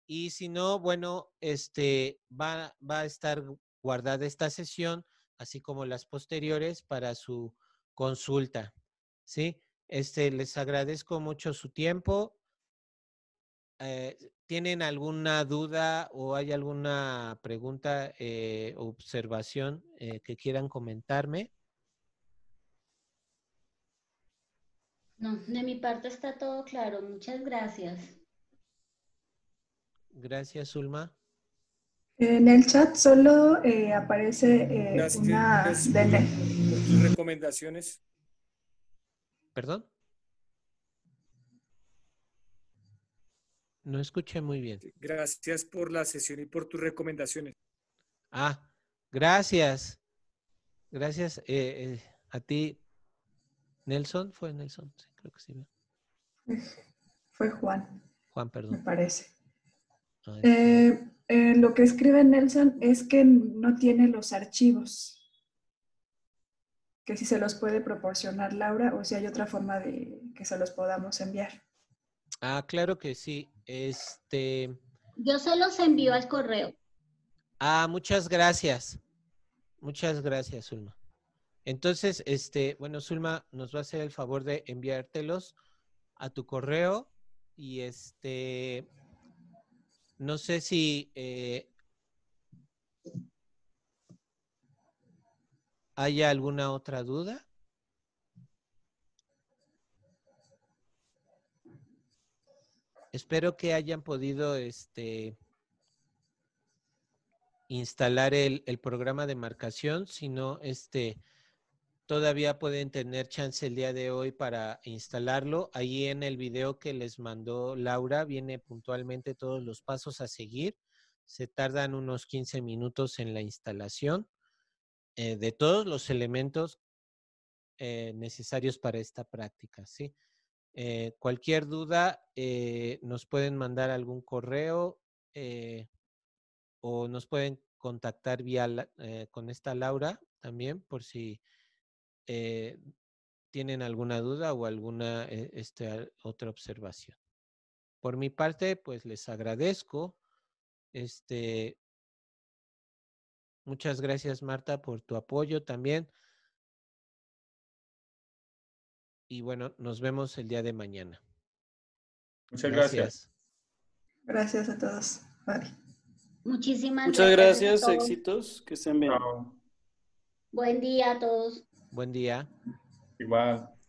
Y si no, bueno, este, va, a estar guardada esta sesión, así como las posteriores, para su consulta. ¿Sí? Este, les agradezco mucho su tiempo. Eh, ¿Tienen alguna duda o hay alguna pregunta eh, observación que quieran comentarme? No, de mi parte está todo claro. Muchas gracias. Gracias, Zulma. En el chat solo eh, aparece eh, una recomendaciones. ¿Perdón? No escuché muy bien. Gracias por la sesión y por tus recomendaciones. Ah, gracias. Gracias eh, eh, a ti, Nelson. Fue Nelson. Sí creo que sí. Fue Juan. Juan, perdón. Me parece. Eh, eh, lo que escribe Nelson es que no tiene los archivos. Que si se los puede proporcionar Laura o si hay otra forma de que se los podamos enviar. Ah, claro que sí. Este. Yo se los envío al correo. Ah, muchas gracias. Muchas gracias, Ulma. Entonces, este, bueno, Zulma, nos va a hacer el favor de enviártelos a tu correo y este, no sé si hay eh, haya alguna otra duda. Espero que hayan podido este, instalar el programa de marcación, si no, este, todavía pueden tener chance el día de hoy para instalarlo. Ahí en el video que les mandó Laura viene puntualmente todos los pasos a seguir. Se tardan unos 15 minutos en la instalación eh, de todos los elementos eh, necesarios para esta práctica. ¿sí? Eh, cualquier duda, nos pueden mandar algún correo o nos pueden contactar vía, con esta Laura también por si eh, tienen alguna duda o alguna eh, este, otra observación. Por mi parte, pues les agradezco. Este, muchas gracias, Marta, por tu apoyo también. Y bueno, nos vemos el día de mañana. Muchas gracias. Gracias, a todos. Vale. Muchísimas Muchas gracias, éxitos. Que estén bien. Buen día a todos. Buen día. Igual.